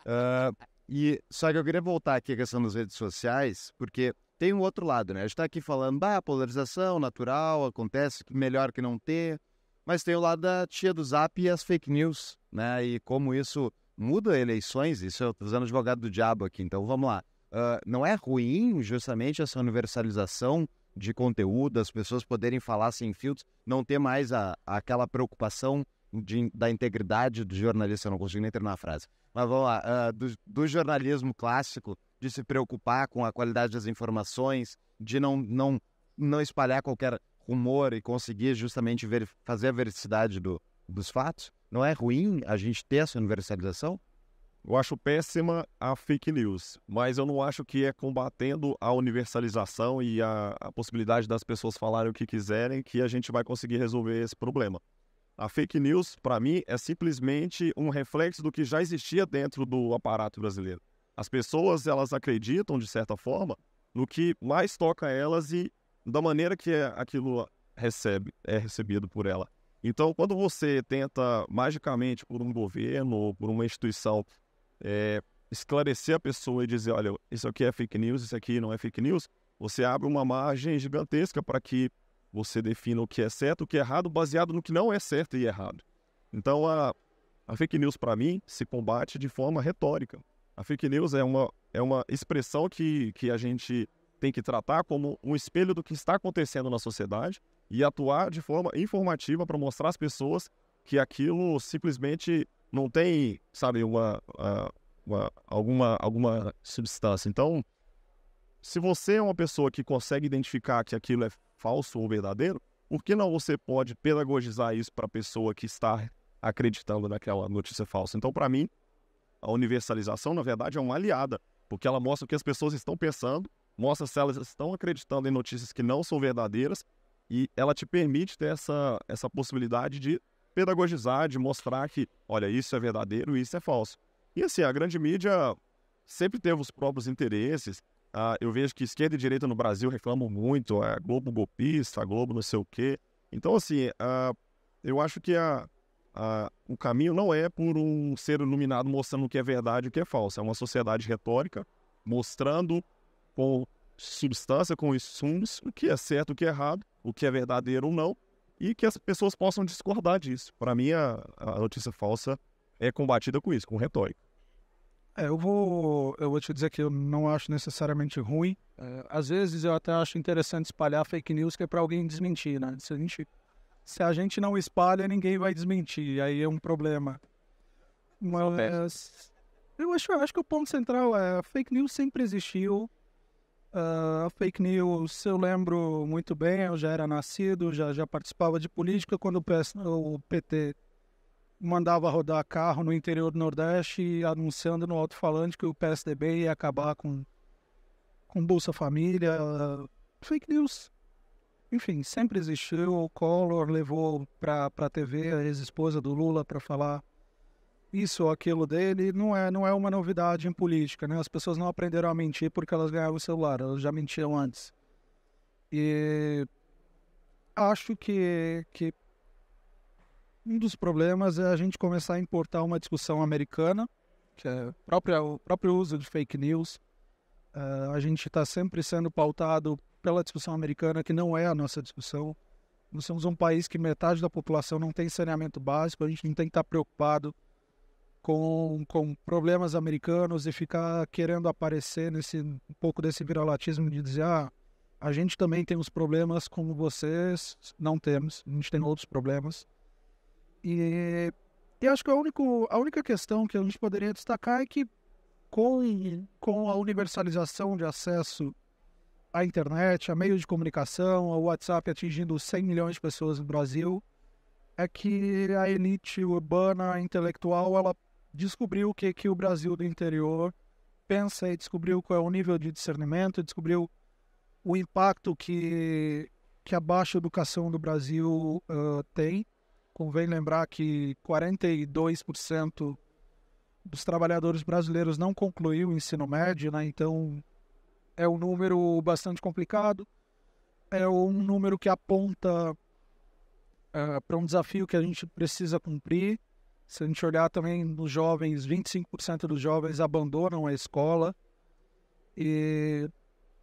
Uh, e, só que eu queria voltar aqui à questão das redes sociais, porque tem um outro lado, né? A gente está aqui falando, bah, polarização natural, acontece, melhor que não ter. Mas tem o lado da tia do Zap e as fake news, né? E como isso muda eleições, isso eu estou usando advogado do diabo aqui, então vamos lá. Uh, não é ruim justamente essa universalização de conteúdo, as pessoas poderem falar sem filtros, não ter mais a, aquela preocupação de, da integridade do jornalista, eu não consigo nem terminar a frase. Mas vamos lá, uh, do, do jornalismo clássico, de se preocupar com a qualidade das informações, de não, não, não espalhar qualquer rumor e conseguir justamente ver, fazer a veracidade do, dos fatos? Não é ruim a gente ter essa universalização? Eu acho péssima a fake news, mas eu não acho que é combatendo a universalização e a, a, possibilidade das pessoas falarem o que quiserem que a gente vai conseguir resolver esse problema. A fake news, para mim, é simplesmente um reflexo do que já existia dentro do aparato brasileiro. As pessoas, elas acreditam, de certa forma, no que mais toca elas e da maneira que é, aquilo recebe, é recebido por ela. Então, quando você tenta magicamente por um governo ou por uma instituição é, esclarecer a pessoa e dizer, olha, isso aqui é fake news, isso aqui não é fake news, você abre uma margem gigantesca para que você defina o que é certo, o que é errado, baseado no que não é certo e errado. Então, a, a fake news, para mim, se combate de forma retórica. A fake news é uma, é uma expressão que, que a gente tem que tratar como um espelho do que está acontecendo na sociedade e atuar de forma informativa para mostrar às pessoas que aquilo simplesmente não tem, sabe, uma, uma, alguma, alguma substância. Então, se você é uma pessoa que consegue identificar que aquilo é falso ou verdadeiro, por que não você pode pedagogizar isso para a pessoa que está acreditando naquela notícia falsa? Então, para mim, a universalização, na verdade, é uma aliada, porque ela mostra o que as pessoas estão pensando, mostra se elas estão acreditando em notícias que não são verdadeiras, e ela te permite ter essa, essa possibilidade de pedagogizar, de mostrar que, olha, isso é verdadeiro e isso é falso. E assim, a grande mídia sempre teve os próprios interesses. Ah, eu vejo que esquerda e direita no Brasil reclamam muito, a é, Globo golpista, a Globo não sei o quê. Então, assim, ah, eu acho que a, o caminho não é por um ser iluminado mostrando o que é verdade e o que é falso. É uma sociedade retórica mostrando com substância, com insumos, o que é certo, o que é errado, o que é verdadeiro ou não, e que as pessoas possam discordar disso. Para mim, a, a, notícia falsa é combatida com isso, com retórica. É, eu vou, eu vou te dizer que eu não acho necessariamente ruim. É, às vezes eu até acho interessante espalhar fake news que é para alguém desmentir, né? Se a gente se a gente não espalha, ninguém vai desmentir. Aí é um problema. Mas eu acho, eu acho que o ponto central é a fake news sempre existiu. Uh, a fake news, eu lembro muito bem, eu já era nascido, já, já participava de política quando o, PS, o PT mandava rodar carro no interior do Nordeste anunciando no alto-falante que o PSDB ia acabar com, com Bolsa Família. Uh, fake news enfim, sempre existiu. O Collor levou para a TV a ex-esposa do Lula para falar isso ou aquilo dele. Não é, não é uma novidade em política, né? As pessoas não aprenderam a mentir porque elas ganharam o celular, elas já mentiam antes. E acho que, que um dos problemas é a gente começar a importar uma discussão americana, que é próprio o próprio uso de fake news. Uh, a gente está sempre sendo pautado pela discussão americana, que não é a nossa discussão. Nós somos um país que metade da população não tem saneamento básico, a gente não tem que estar tá preocupado com, com problemas americanos e ficar querendo aparecer nesse um pouco desse viralatismo de dizer, ah, a gente também tem os problemas como vocês não temos, a gente tem outros problemas. E, e acho que a, único, a única questão que a gente poderia destacar é que com, com a universalização de acesso a internet, a meio de comunicação, ao WhatsApp atingindo 100 milhões de pessoas no Brasil, é que a elite urbana intelectual ela descobriu o que, que o Brasil do interior pensa e descobriu qual é o nível de discernimento, descobriu o impacto que, que a baixa educação do Brasil uh, tem. Convém lembrar que 42% dos trabalhadores brasileiros não concluiu o ensino médio, né? então é um número bastante complicado, é um número que aponta uh, para um desafio que a gente precisa cumprir. Se a gente olhar também nos jovens, 25% dos jovens abandonam a escola e,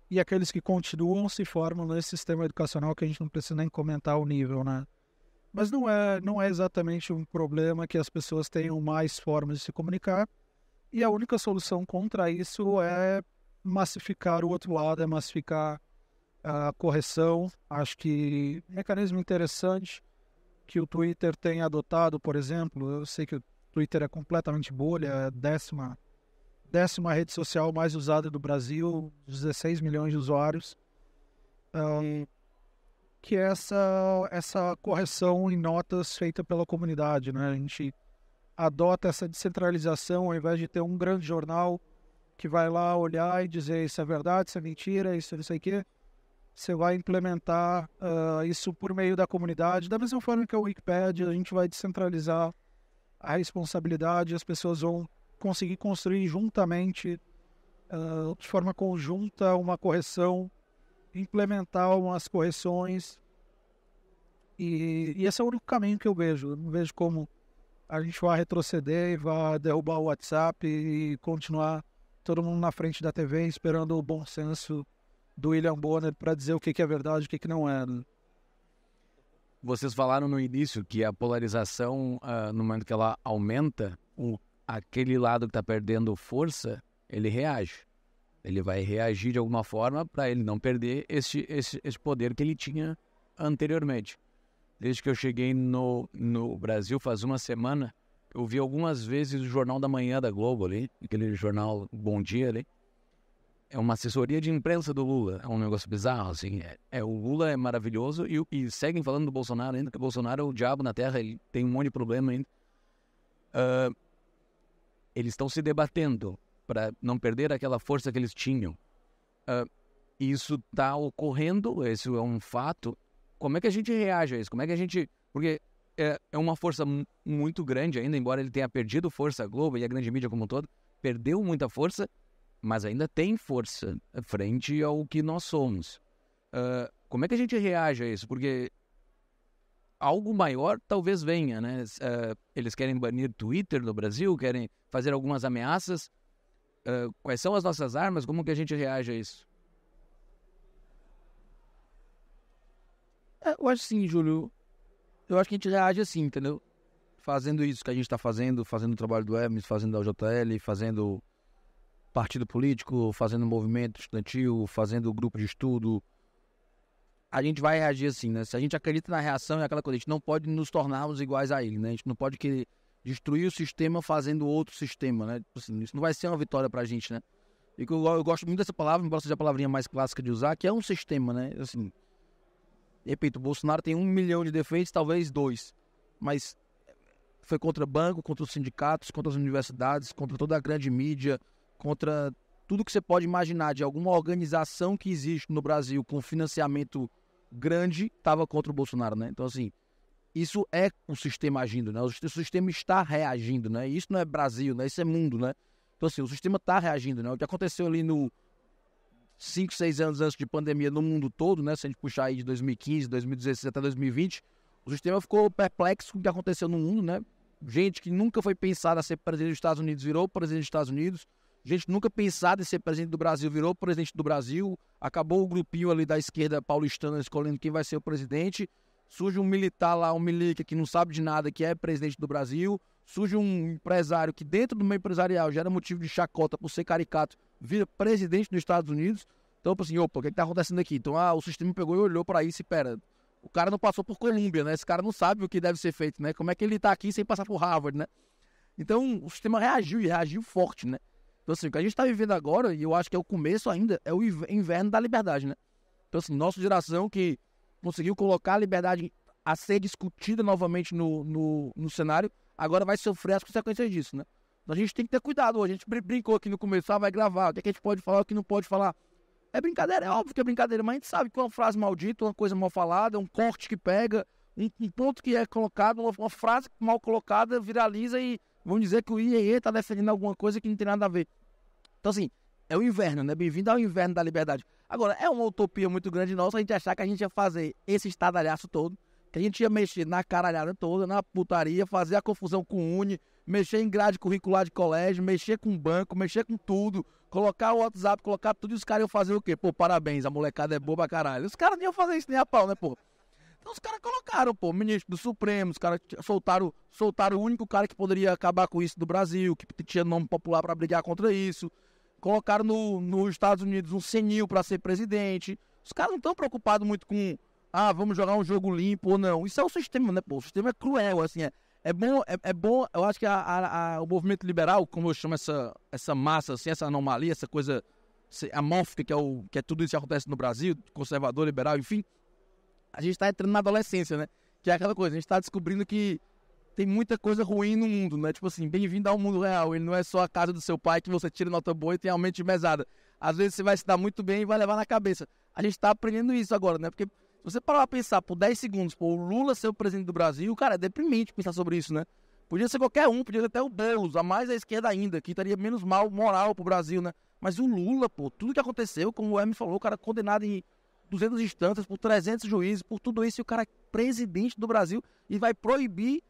e aqueles que continuam se formam nesse sistema educacional que a gente não precisa nem comentar o nível, né? Mas não é, não é exatamente um problema que as pessoas tenham mais formas de se comunicar e a única solução contra isso é massificar o outro lado, é massificar a correção. Acho que um mecanismo interessante que o Twitter tem adotado, por exemplo, eu sei que o Twitter é completamente bolha, é décima, décima rede social mais usada do Brasil, 16 milhões de usuários. Um, que é essa, essa correção em notas feita pela comunidade, né? A gente adota essa descentralização ao invés de ter um grande jornal que vai lá olhar e dizer isso é verdade, isso é mentira, isso é não sei o quê. Você vai implementar uh, isso por meio da comunidade. Da mesma forma que a Wikipedia, a gente vai descentralizar a responsabilidade, as pessoas vão conseguir construir juntamente, uh, de forma conjunta, uma correção, implementar umas correções. E, e esse é o único caminho que eu vejo. Eu não vejo como a gente vai retroceder e vai derrubar o WhatsApp e continuar todo mundo na frente da TV esperando o bom senso do William Bonner para dizer o que, que, é verdade e o que, que, não é. Né? Vocês falaram no início que a polarização, uh, no momento que ela aumenta, o, aquele lado que está perdendo força, ele reage. Ele vai reagir de alguma forma para ele não perder esse, esse, esse poder que ele tinha anteriormente. Desde que eu cheguei no, no Brasil, faz uma semana, eu vi algumas vezes o Jornal da Manhã da Globo ali, aquele jornal Bom Dia ali. É uma assessoria de imprensa do Lula. É um negócio bizarro, assim. É, é o Lula é maravilhoso e, e, seguem falando do Bolsonaro ainda, que o Bolsonaro é o diabo na Terra, ele tem um monte de problema ainda. Uh, eles estão se debatendo para não perder aquela força que eles tinham. Uh, isso está ocorrendo, isso é um fato. Como é que a gente reage a isso? Como é que a gente. Porque é, é uma força muito grande ainda, embora ele tenha perdido força, a Globo e a grande mídia como um todo, perdeu muita força, mas ainda tem força frente ao que nós somos. Uh, como é que a gente reage a isso? Porque algo maior talvez venha, né? Uh, eles querem banir Twitter no Brasil, querem fazer algumas ameaças. Uh, quais são as nossas armas? Como que a gente reage a isso? É, eu acho sim, Júlio eu acho que a gente reage assim, entendeu? Fazendo isso que a gente está fazendo, fazendo o trabalho do Hermes, fazendo a JL, fazendo partido político, fazendo movimento estudantil, fazendo grupo de estudo. A gente vai reagir assim, né? Se a gente acredita na reação, é aquela coisa, a gente não pode nos tornarmos iguais a ele, né? A gente não pode querer destruir o sistema fazendo outro sistema, né? Tipo assim, isso não vai ser uma vitória pra gente, né? E eu, eu gosto muito dessa palavra, embora seja a palavrinha mais clássica de usar, que é um sistema, né? Assim, Repito, o Bolsonaro tem um milhão de defeitos, talvez dois. Mas foi contra banco, contra os sindicatos, contra as universidades, contra toda a grande mídia, contra tudo que você pode imaginar de alguma organização que existe no Brasil com financiamento grande, estava contra o Bolsonaro, né? Então, assim, isso é o sistema agindo, né? O sistema está reagindo, né? Isso não é Brasil, né? Isso é mundo, né? Então, assim, o sistema está reagindo, né? O que aconteceu ali no, 5, 6 anos antes de pandemia no mundo todo, né? Se a gente puxar aí de 2015, 2016 até 2020, o sistema ficou perplexo com o que aconteceu no mundo, né? Gente que nunca foi pensada a ser presidente dos Estados Unidos virou presidente dos Estados Unidos. Gente nunca pensada em ser presidente do Brasil virou presidente do Brasil. Acabou o grupinho ali da esquerda paulistana escolhendo quem vai ser o presidente. Surge um militar lá, um milica que não sabe de nada, que é presidente do Brasil. Surge um empresário que dentro do meio empresarial já era motivo de chacota por ser caricato, vira presidente dos Estados Unidos. Então, assim, opa, o que é está acontecendo aqui? Então, ah, o sistema pegou e olhou para isso e pera. O cara não passou por Colômbia, né? Esse cara não sabe o que deve ser feito, né? Como é que ele está aqui sem passar por Harvard, né? Então, o sistema reagiu e reagiu forte, né? Então, assim, o que a gente está vivendo agora, e eu acho que é o começo ainda, é o inverno da liberdade, né? Então, assim, nossa geração que conseguiu colocar a liberdade a ser discutida novamente no, no, no cenário, agora vai sofrer as consequências disso, né? A gente tem que ter cuidado. A gente brincou aqui no começar, vai gravar. O que, é que a gente pode falar, o que não pode falar. É brincadeira, é óbvio que é brincadeira, mas a gente sabe que é uma frase maldita, uma coisa mal falada, um corte que pega, um, um ponto que é colocado, uma, uma, frase mal colocada viraliza e vão dizer que o IEE está defendendo alguma coisa que não tem nada a ver. Então, assim, é o inverno, né? Bem-vindo ao inverno da liberdade. Agora, é uma utopia muito grande nossa a gente achar que a gente ia fazer esse estadalhaço todo, que a gente ia mexer na caralhada toda, na putaria, fazer a confusão com o Uni, mexer em grade curricular de colégio, mexer com banco, mexer com tudo, colocar o WhatsApp, colocar tudo, e os caras iam fazer o quê? Pô, parabéns, a molecada é boba caralho. Os caras não iam fazer isso nem a pau, né, pô? Então os caras colocaram, pô, ministro do Supremo, os caras soltaram, soltaram o único cara que poderia acabar com isso do Brasil, que tinha nome popular para brigar contra isso. Colocaram no, nos Estados Unidos um senil para ser presidente. Os caras não estão preocupados muito com, ah, vamos jogar um jogo limpo ou não. Isso é o sistema, né, pô? O sistema é cruel, assim, é é bom, é, é bom, eu acho que a, a, a, o movimento liberal, como eu chamo essa, essa massa, assim, essa anomalia, essa coisa amórfica que é, o, que é tudo isso que acontece no Brasil, conservador, liberal, enfim, a gente está entrando na adolescência, né? Que é aquela coisa, a gente está descobrindo que tem muita coisa ruim no mundo, né? Tipo assim, bem-vindo ao mundo real. Ele não é só a casa do seu pai que você tira nota boa e tem aumento de mesada. Às vezes você vai se dar muito bem e vai levar na cabeça. A gente está aprendendo isso agora, né? Porque se você parar pra pensar por 10 segundos, pô, o Lula ser o presidente do Brasil, cara, é deprimente pensar sobre isso, né? Podia ser qualquer um, podia ser até o Boulos, a mais à esquerda ainda, que estaria menos mal moral pro Brasil, né? Mas o Lula, pô, tudo que aconteceu, como o Hermes falou, o cara condenado em 200 instâncias, por 300 juízes, por tudo isso, e o cara é presidente do Brasil e vai proibir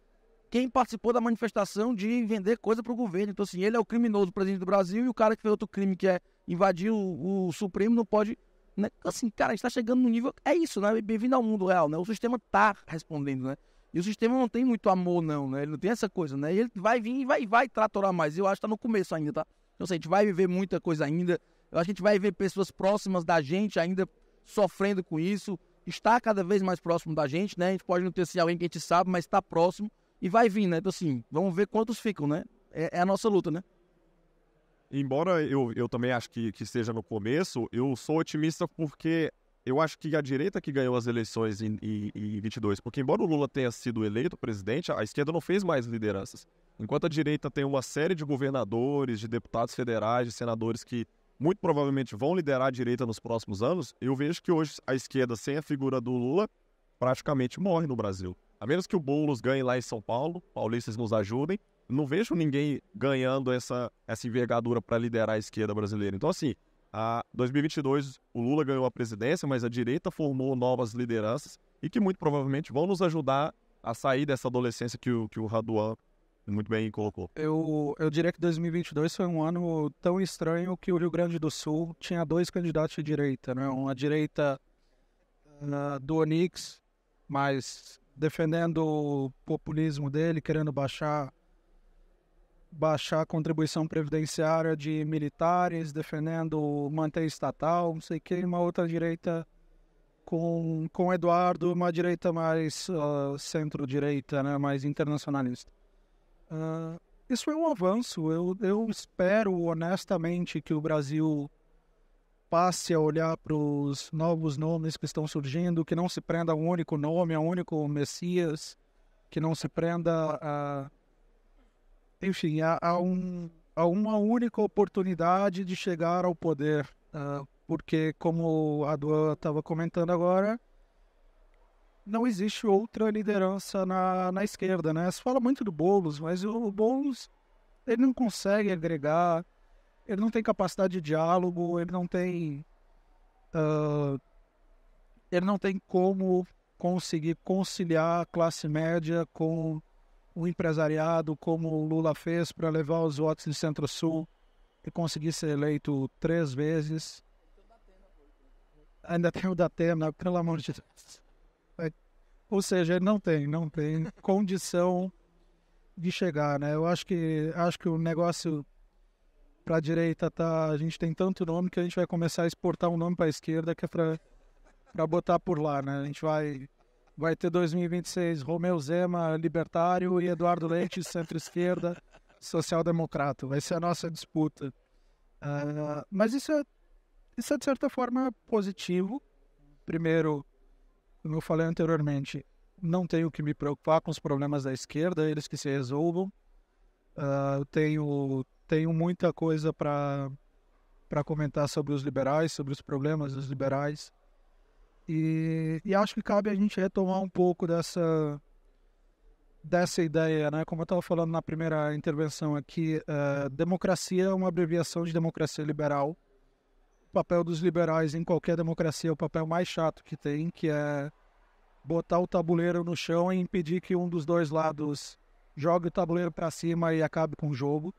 quem participou da manifestação de vender coisa pro governo. Então, assim, ele é o criminoso presidente do Brasil e o cara que fez outro crime, que é invadir o, o Supremo, não pode né? Então, assim, cara, a gente está chegando no nível. É isso, né? Bem-vindo ao mundo real, né? O sistema tá respondendo, né? E o sistema não tem muito amor, não, né? Ele não tem essa coisa, né? E ele vai vir e vai, vai tratorar mais. Eu acho que tá no começo ainda, tá? Então, assim, a gente vai viver muita coisa ainda. Eu acho que a gente vai ver pessoas próximas da gente ainda sofrendo com isso. Está cada vez mais próximo da gente, né? A gente pode não ter sido assim, alguém que a gente sabe, mas está próximo e vai vir, né? Então, assim, vamos ver quantos ficam, né? É, é a nossa luta, né? embora eu, eu também acho que, que seja no começo, eu sou otimista porque eu acho que a direita que ganhou as eleições em, em, em 22, porque embora o Lula tenha sido eleito presidente, a esquerda não fez mais lideranças. Enquanto a direita tem uma série de governadores, de deputados federais, de senadores que muito provavelmente vão liderar a direita nos próximos anos, eu vejo que hoje a esquerda, sem a figura do Lula, praticamente morre no Brasil. A menos que o Boulos ganhe lá em São Paulo, paulistas nos ajudem, não vejo ninguém ganhando essa, essa envergadura para liderar a esquerda brasileira. Então, assim, a 2022 o Lula ganhou a presidência, mas a direita formou novas lideranças e que muito provavelmente vão nos ajudar a sair dessa adolescência que o, que o Raduan muito bem colocou. Eu, eu diria que 2022 foi um ano tão estranho que o Rio Grande do Sul tinha dois candidatos de direita, né? Uma direita uh, do Onix, mas defendendo o populismo dele, querendo baixar baixar a contribuição previdenciária de militares, defendendo manter estatal, não sei o que, uma outra direita com, com Eduardo, uma direita mais uh, centro-direita, né, mais internacionalista. Uh, isso é um avanço. Eu, eu espero, honestamente, que o Brasil passe a olhar para os novos nomes que estão surgindo, que não se prenda a um único nome, a um único Messias, que não se prenda a. Uh, enfim, há, há, um, há uma única oportunidade de chegar ao poder, uh, porque, como a Duan estava comentando agora, não existe outra liderança na, na esquerda, né? Se fala muito do Boulos, mas o, o Boulos ele não consegue agregar, ele não tem capacidade de diálogo, ele não tem. Uh, ele não tem como conseguir conciliar a classe média com o empresariado, como o Lula fez para levar os votos do Centro-Sul e conseguir ser eleito três vezes. Ainda tem o da Atena, pelo amor de Deus. É, ou seja, não tem, não tem condição de chegar, né? Eu acho que acho que o negócio para a direita tá, a gente tem tanto nome que a gente vai começar a exportar um nome para a esquerda que é para para botar por lá, né? A gente vai Vai ter 2026 Romeu Zema, libertário, e Eduardo Leite, centro-esquerda, social-democrata. Vai ser a nossa disputa. Uh, mas isso é, isso é, de certa forma, positivo. Primeiro, como eu falei anteriormente, não tenho que me preocupar com os problemas da esquerda, eles que se resolvam. Uh, eu tenho, tenho muita coisa para comentar sobre os liberais, sobre os problemas dos liberais. E, e acho que cabe a gente retomar um pouco dessa, dessa ideia, né? Como eu estava falando na primeira intervenção aqui, uh, democracia é uma abreviação de democracia liberal. O papel dos liberais em qualquer democracia é o papel mais chato que tem, que é botar o tabuleiro no chão e impedir que um dos dois lados jogue o tabuleiro para cima e acabe com o jogo.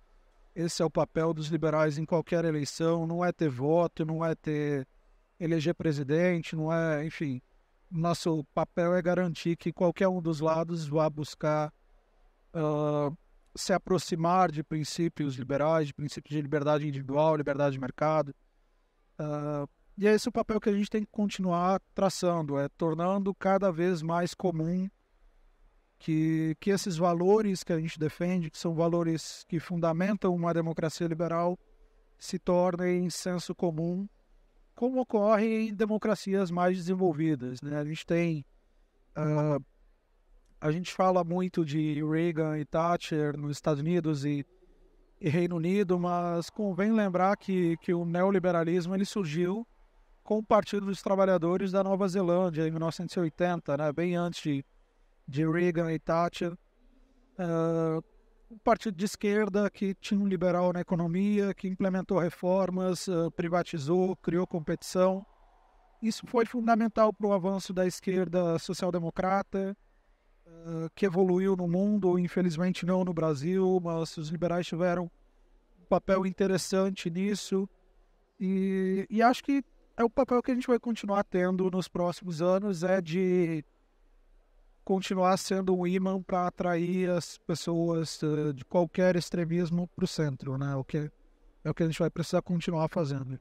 Esse é o papel dos liberais em qualquer eleição. Não é ter voto, não é ter eleger presidente, não é, enfim. Nosso papel é garantir que qualquer um dos lados vá buscar uh, se aproximar de princípios liberais, de princípios de liberdade individual, liberdade de mercado. Uh, e é esse o papel que a gente tem que continuar traçando, é tornando cada vez mais comum que, que esses valores que a gente defende, que são valores que fundamentam uma democracia liberal, se tornem senso comum como ocorre em democracias mais desenvolvidas. Né? A gente tem. Uh, a gente fala muito de Reagan e Thatcher nos Estados Unidos e, e Reino Unido, mas convém lembrar que, que o neoliberalismo ele surgiu com o Partido dos Trabalhadores da Nova Zelândia em 1980, né? bem antes de, de Reagan e Thatcher. Uh, um partido de esquerda que tinha um liberal na economia, que implementou reformas, eh, privatizou, criou competição. Isso foi fundamental para o avanço da esquerda social-democrata, eh, que evoluiu no mundo, infelizmente não no Brasil, mas os liberais tiveram um papel interessante nisso. E, e acho que é o papel que a gente vai continuar tendo nos próximos anos é de continuar sendo um imã para atrair as pessoas uh, de qualquer extremismo para o centro, né? O que é o que a gente vai precisar continuar fazendo.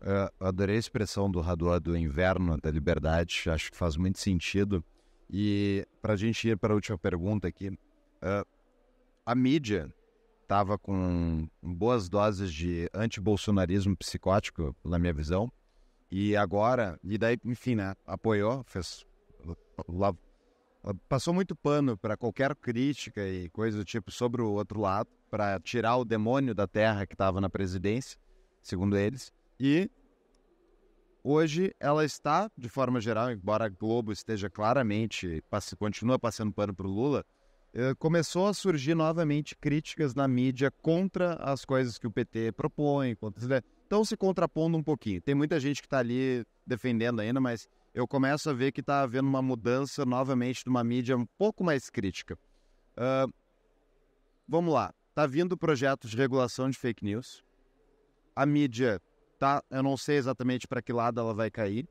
É, adorei a expressão do Raduá do inverno da liberdade, acho que faz muito sentido. E para a gente ir para a última pergunta aqui, uh, a mídia estava com boas doses de anti-bolsonarismo psicótico, na minha visão, e agora, e daí, enfim, né, apoiou, fez passou muito pano para qualquer crítica e coisa do tipo sobre o outro lado, para tirar o demônio da terra que estava na presidência, segundo eles. E hoje ela está, de forma geral, embora a Globo esteja claramente, passe, continua passando pano para o Lula, eh, começou a surgir novamente críticas na mídia contra as coisas que o PT propõe. Contra... Estão né? se contrapondo um pouquinho. Tem muita gente que está ali defendendo ainda, mas eu começo a ver que está havendo uma mudança novamente de uma mídia um pouco mais crítica. Uh, vamos lá, está vindo projetos de regulação de fake news. A mídia tá, eu não sei exatamente para que lado ela vai cair.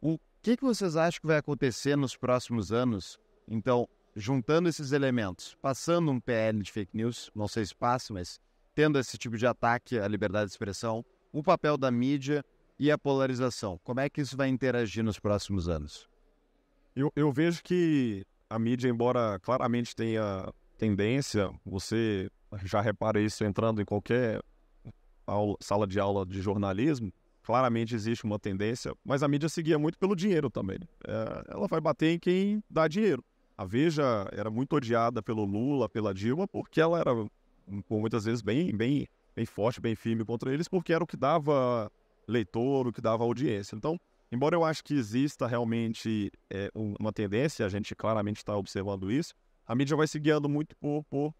O que, que vocês acham que vai acontecer nos próximos anos? Então, juntando esses elementos, passando um PL de fake news, não sei se passa, mas tendo esse tipo de ataque à liberdade de expressão, o papel da mídia e a polarização? Como é que isso vai interagir nos próximos anos? Eu, eu vejo que a mídia, embora claramente tenha tendência, você já repara isso entrando em qualquer aula, sala de aula de jornalismo, claramente existe uma tendência, mas a mídia seguia muito pelo dinheiro também. Né? É, ela vai bater em quem dá dinheiro. A Veja era muito odiada pelo Lula, pela Dilma, porque ela era, por muitas vezes, bem, bem, bem forte, bem firme contra eles, porque era o que dava leitor, o que dava audiência. Então, embora eu acho que exista realmente é, uma tendência, a gente claramente está observando isso, a mídia vai se guiando muito por, por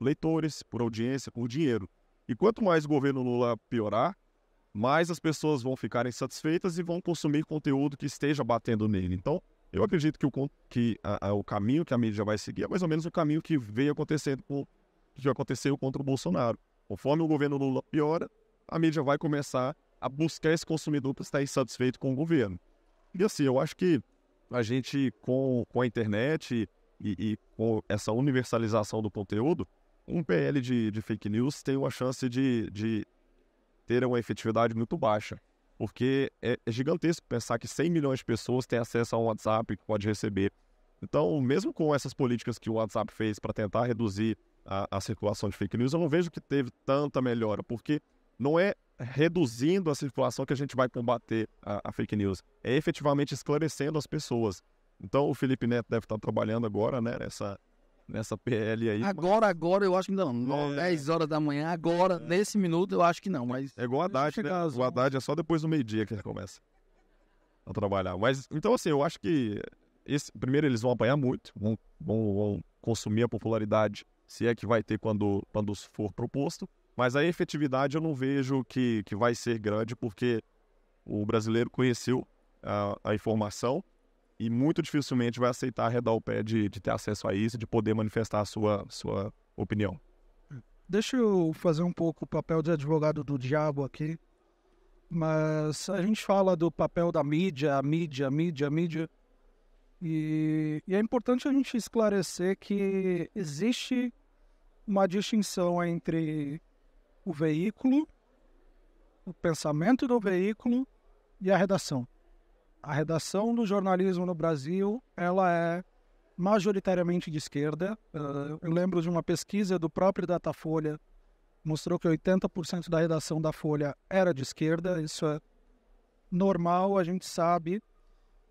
leitores, por audiência, por dinheiro. E quanto mais o governo Lula piorar, mais as pessoas vão ficar insatisfeitas e vão consumir conteúdo que esteja batendo nele. Então, eu acredito que o, que a, a, o caminho que a mídia vai seguir é mais ou menos o caminho que veio acontecendo com, que aconteceu contra o Bolsonaro. Conforme o governo Lula piora, a mídia vai começar a buscar esse consumidor para estar insatisfeito com o governo. E assim, eu acho que a gente, com, com a internet e, e com essa universalização do conteúdo, um PL de, de fake news tem uma chance de, de ter uma efetividade muito baixa. Porque é, é gigantesco pensar que 100 milhões de pessoas têm acesso ao WhatsApp e pode receber. Então, mesmo com essas políticas que o WhatsApp fez para tentar reduzir a, a circulação de fake news, eu não vejo que teve tanta melhora, porque não é reduzindo a circulação que a gente vai combater a, a, fake news, é efetivamente esclarecendo as pessoas. Então o Felipe Neto deve estar trabalhando agora, né, nessa, nessa PL aí. Agora, agora eu acho que não. É... 10 horas da manhã, agora, é... nesse minuto, eu acho que não. Mas... É igual a Haddad, né? Às... O Haddad é só depois do meio-dia que ele começa a trabalhar. Mas, então, assim, eu acho que esse, primeiro eles vão apanhar muito, vão, vão, vão consumir a popularidade, se é que vai ter quando, quando for proposto. Mas a efetividade eu não vejo que, que vai ser grande, porque o brasileiro conheceu a, a informação e muito dificilmente vai aceitar arredar o pé de, de ter acesso a isso, de poder manifestar a sua, sua opinião. Deixa eu fazer um pouco o papel de advogado do diabo aqui. Mas a gente fala do papel da mídia, mídia, mídia, mídia. E, e é importante a gente esclarecer que existe uma distinção entre o veículo, o pensamento do veículo e a redação. A redação do jornalismo no Brasil, ela é majoritariamente de esquerda. Ah, eu lembro de uma pesquisa do próprio Datafolha, mostrou que 80% da redação da Folha era de esquerda. Isso é normal, a gente sabe.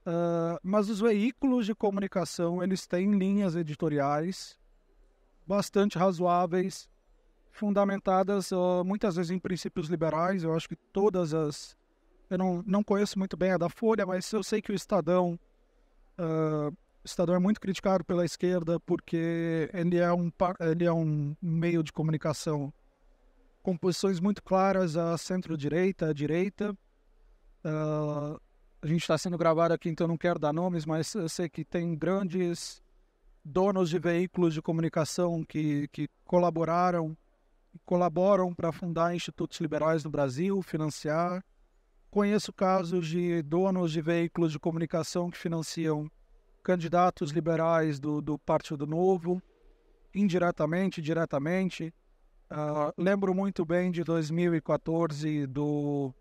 Uh, mas os veículos de comunicação eles têm linhas editoriais bastante razoáveis fundamentadas uh, muitas vezes em princípios liberais. Eu acho que todas as. Eu não, não conheço muito bem a da Folha, mas eu sei que o Estadão. Uh, o Estadão é muito criticado pela esquerda porque ele é um, ele é um meio de comunicação com posições muito claras à centro-direita, à direita. Uh, a gente está sendo gravado aqui, então não quero dar nomes, mas eu sei que tem grandes donos de veículos de comunicação que, que colaboraram colaboram para fundar institutos liberais no Brasil, financiar. Conheço casos de donos de veículos de comunicação que financiam candidatos liberais do, do Partido Novo, indiretamente, diretamente. Uh, lembro muito bem de 2014 do,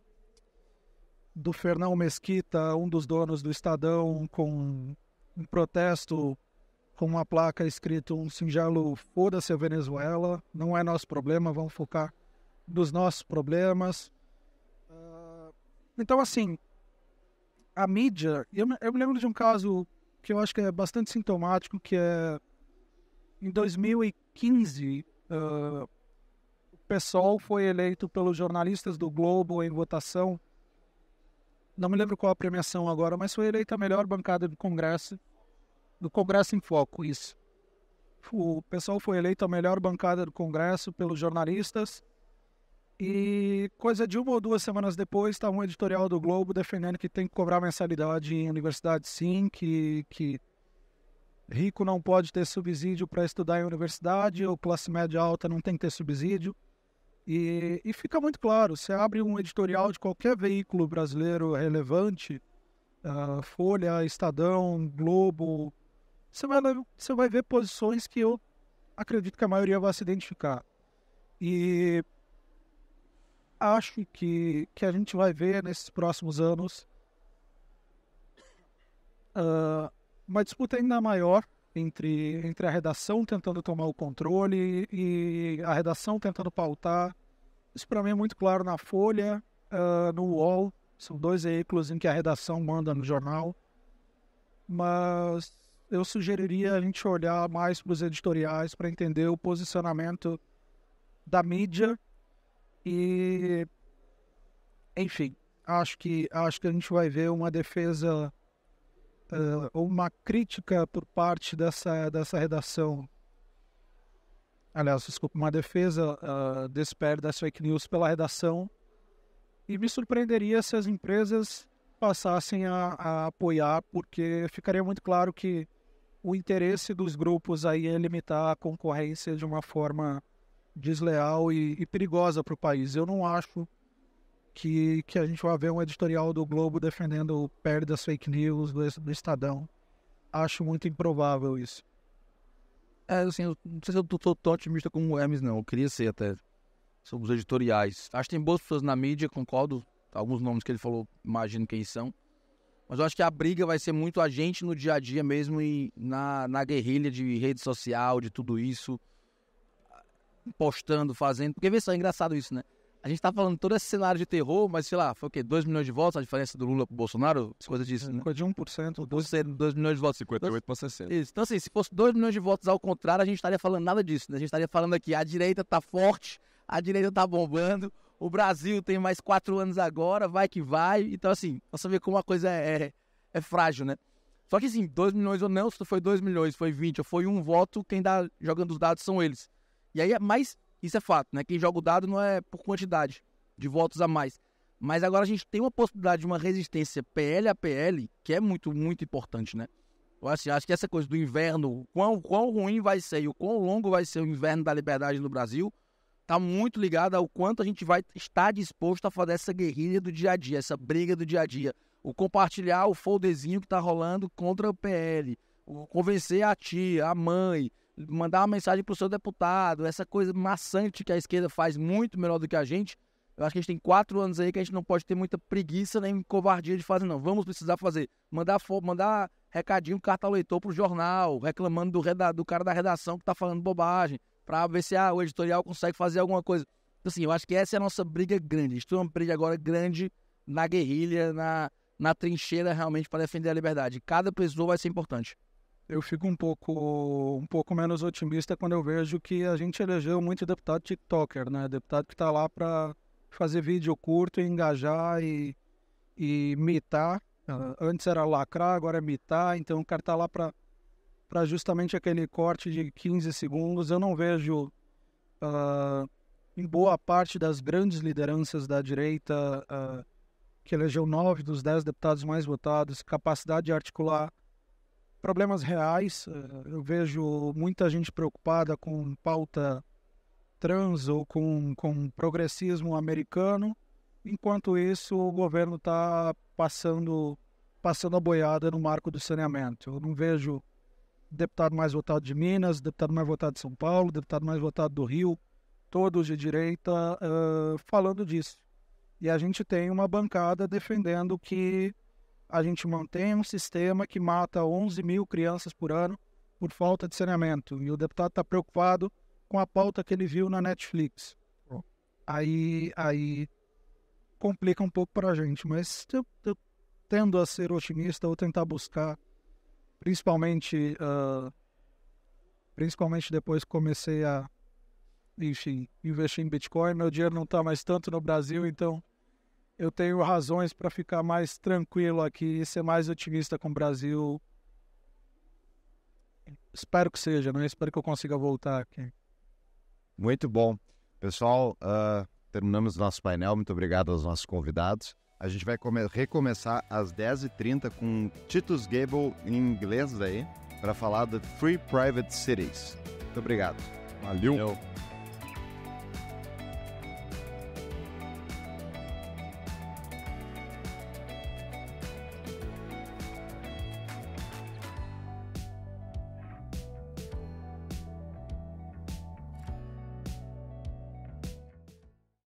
do Fernão Mesquita, um dos donos do Estadão, com um protesto com uma placa escrito um singelo foda-se a Venezuela, não é nosso problema, vamos focar nos nossos problemas. Ah, então, assim, a mídia, eu, eu me lembro de um caso que eu acho que é bastante sintomático, que é em 2015, uh, ah, o PSOL foi eleito pelos jornalistas do Globo em votação. Não me lembro qual a premiação agora, mas foi eleita a melhor bancada do Congresso do Congresso em Foco, isso. O pessoal foi eleito a melhor bancada do Congresso pelos jornalistas. E coisa de uma ou duas semanas depois, estava tá um editorial do Globo defendendo que tem que cobrar mensalidade em universidade, sim, que, que rico não pode ter subsídio para estudar em universidade, ou classe média alta não tem que ter subsídio. E, e, fica muito claro, você abre um editorial de qualquer veículo brasileiro relevante, uh, Folha, Estadão, Globo, você vai, você vai ver posições que eu acredito que a maioria vai se identificar. E acho que, que a gente vai ver nesses próximos anos uh, uma disputa ainda maior entre, entre a redação tentando tomar o controle e a redação tentando pautar. Isso para mim é muito claro na Folha, uh, no UOL. São dois veículos em que a redação manda no jornal. Mas eu sugeriria a gente olhar mais para os editoriais para entender o posicionamento da mídia e, enfim, acho que acho que a gente vai ver uma defesa ou uh, uma crítica por parte dessa dessa redação. Aliás, desculpa, uma defesa uh, desse pé das fake news pela redação. E me surpreenderia se as empresas passassem a, a apoiar, porque ficaria muito claro que o interesse dos grupos aí é limitar a concorrência de uma forma desleal e, e perigosa para o país. Eu não acho que, que a gente vai ver um editorial do Globo defendendo perdas fake news do, do Estadão. Acho muito improvável isso. É, assim, eu não sei se eu tô tão otimista como o Hermes, não. Eu queria ser até sobre os editoriais. Acho que tem boas pessoas na mídia, concordo. Alguns nomes que ele falou, imagino quem são. Mas eu acho que a briga vai ser muito a gente no dia a dia mesmo e na, na guerrilha de rede social, de tudo isso. Postando, fazendo. Porque vê só, é engraçado isso, né? A gente tá falando todo esse cenário de terror, mas sei lá, foi o quê? 2 milhões de votos a diferença do Lula pro Bolsonaro? Coisa disso, né? Coisa de 1%. 2%, 2 milhões de votos. 58 para 60. Isso. Então, assim, se fosse 2 milhões de votos ao contrário, a gente estaria falando nada disso, né? A gente estaria falando aqui, a direita tá forte, a direita tá bombando, o Brasil tem mais quatro anos agora, vai que vai. Então, assim, você vê como a coisa é, é, é frágil, né? Só que, assim, 2 milhões ou não, se foi 2 milhões, foi 20 ou foi um voto, quem dá jogando os dados são eles. E aí, mas isso é fato, né? Quem joga o dado não é por quantidade de votos a mais. Mas agora a gente tem uma possibilidade de uma resistência PL a PL, que é muito, muito importante, né? Eu acho, acho que essa coisa do inverno, quão, quão ruim vai ser e o quão longo vai ser o inverno da liberdade no Brasil, está muito ligada ao quanto a gente vai estar disposto a fazer essa guerrilha do dia a dia, essa briga do dia a dia. O compartilhar o folderzinho que está rolando contra o PL, o convencer a tia, a mãe, mandar uma mensagem para o seu deputado, essa coisa maçante que a esquerda faz muito melhor do que a gente. Eu acho que a gente tem quatro anos aí que a gente não pode ter muita preguiça nem covardia de fazer, não. Vamos precisar fazer. Mandar, mandar recadinho, carta ao leitor pro jornal, reclamando do, do cara da redação que tá falando bobagem para ver se ah, o editorial consegue fazer alguma coisa. Então, assim, eu acho que essa é a nossa briga grande. A gente tem uma briga agora grande na guerrilha, na, na trincheira realmente para defender a liberdade. Cada pessoa vai ser importante. Eu fico um pouco, um pouco menos otimista quando eu vejo que a gente elegeu muito deputado TikToker, né? Deputado que está lá para fazer vídeo curto, e engajar e, e imitar. Ah, antes era lacrar, agora é mitar. Então o cara está lá para para justamente aquele corte de 15 segundos. Eu não vejo, uh, em boa parte das grandes lideranças da direita, uh, que elegeu nove dos dez deputados mais votados, capacidade de articular problemas reais. Uh, eu vejo muita gente preocupada com pauta trans ou com, com progressismo americano. Enquanto isso, o governo está passando passando a boiada no marco do saneamento. Eu não vejo deputado mais votado de Minas, deputado mais votado de São Paulo, deputado mais votado do Rio, todos de direita uh, falando disso. E a gente tem uma bancada defendendo que a gente mantém um sistema que mata 11 mil crianças por ano por falta de saneamento. E o deputado está preocupado com a pauta que ele viu na Netflix. Aí, aí complica um pouco para a gente, mas eu, eu tendo a ser otimista ou tentar buscar principalmente, uh, principalmente depois que comecei a, enfim, investir em Bitcoin, meu dinheiro não está mais tanto no Brasil, então eu tenho razões para ficar mais tranquilo aqui e ser mais otimista com o Brasil. Espero que seja, né? Espero que eu consiga voltar aqui. Muito bom. Pessoal, uh, terminamos nosso painel. Muito obrigado aos nossos convidados. A gente vai recomeçar às 10h30 com Titus Gable em inglês aí, para falar de Free Private Cities. Muito obrigado. Valeu. Valeu.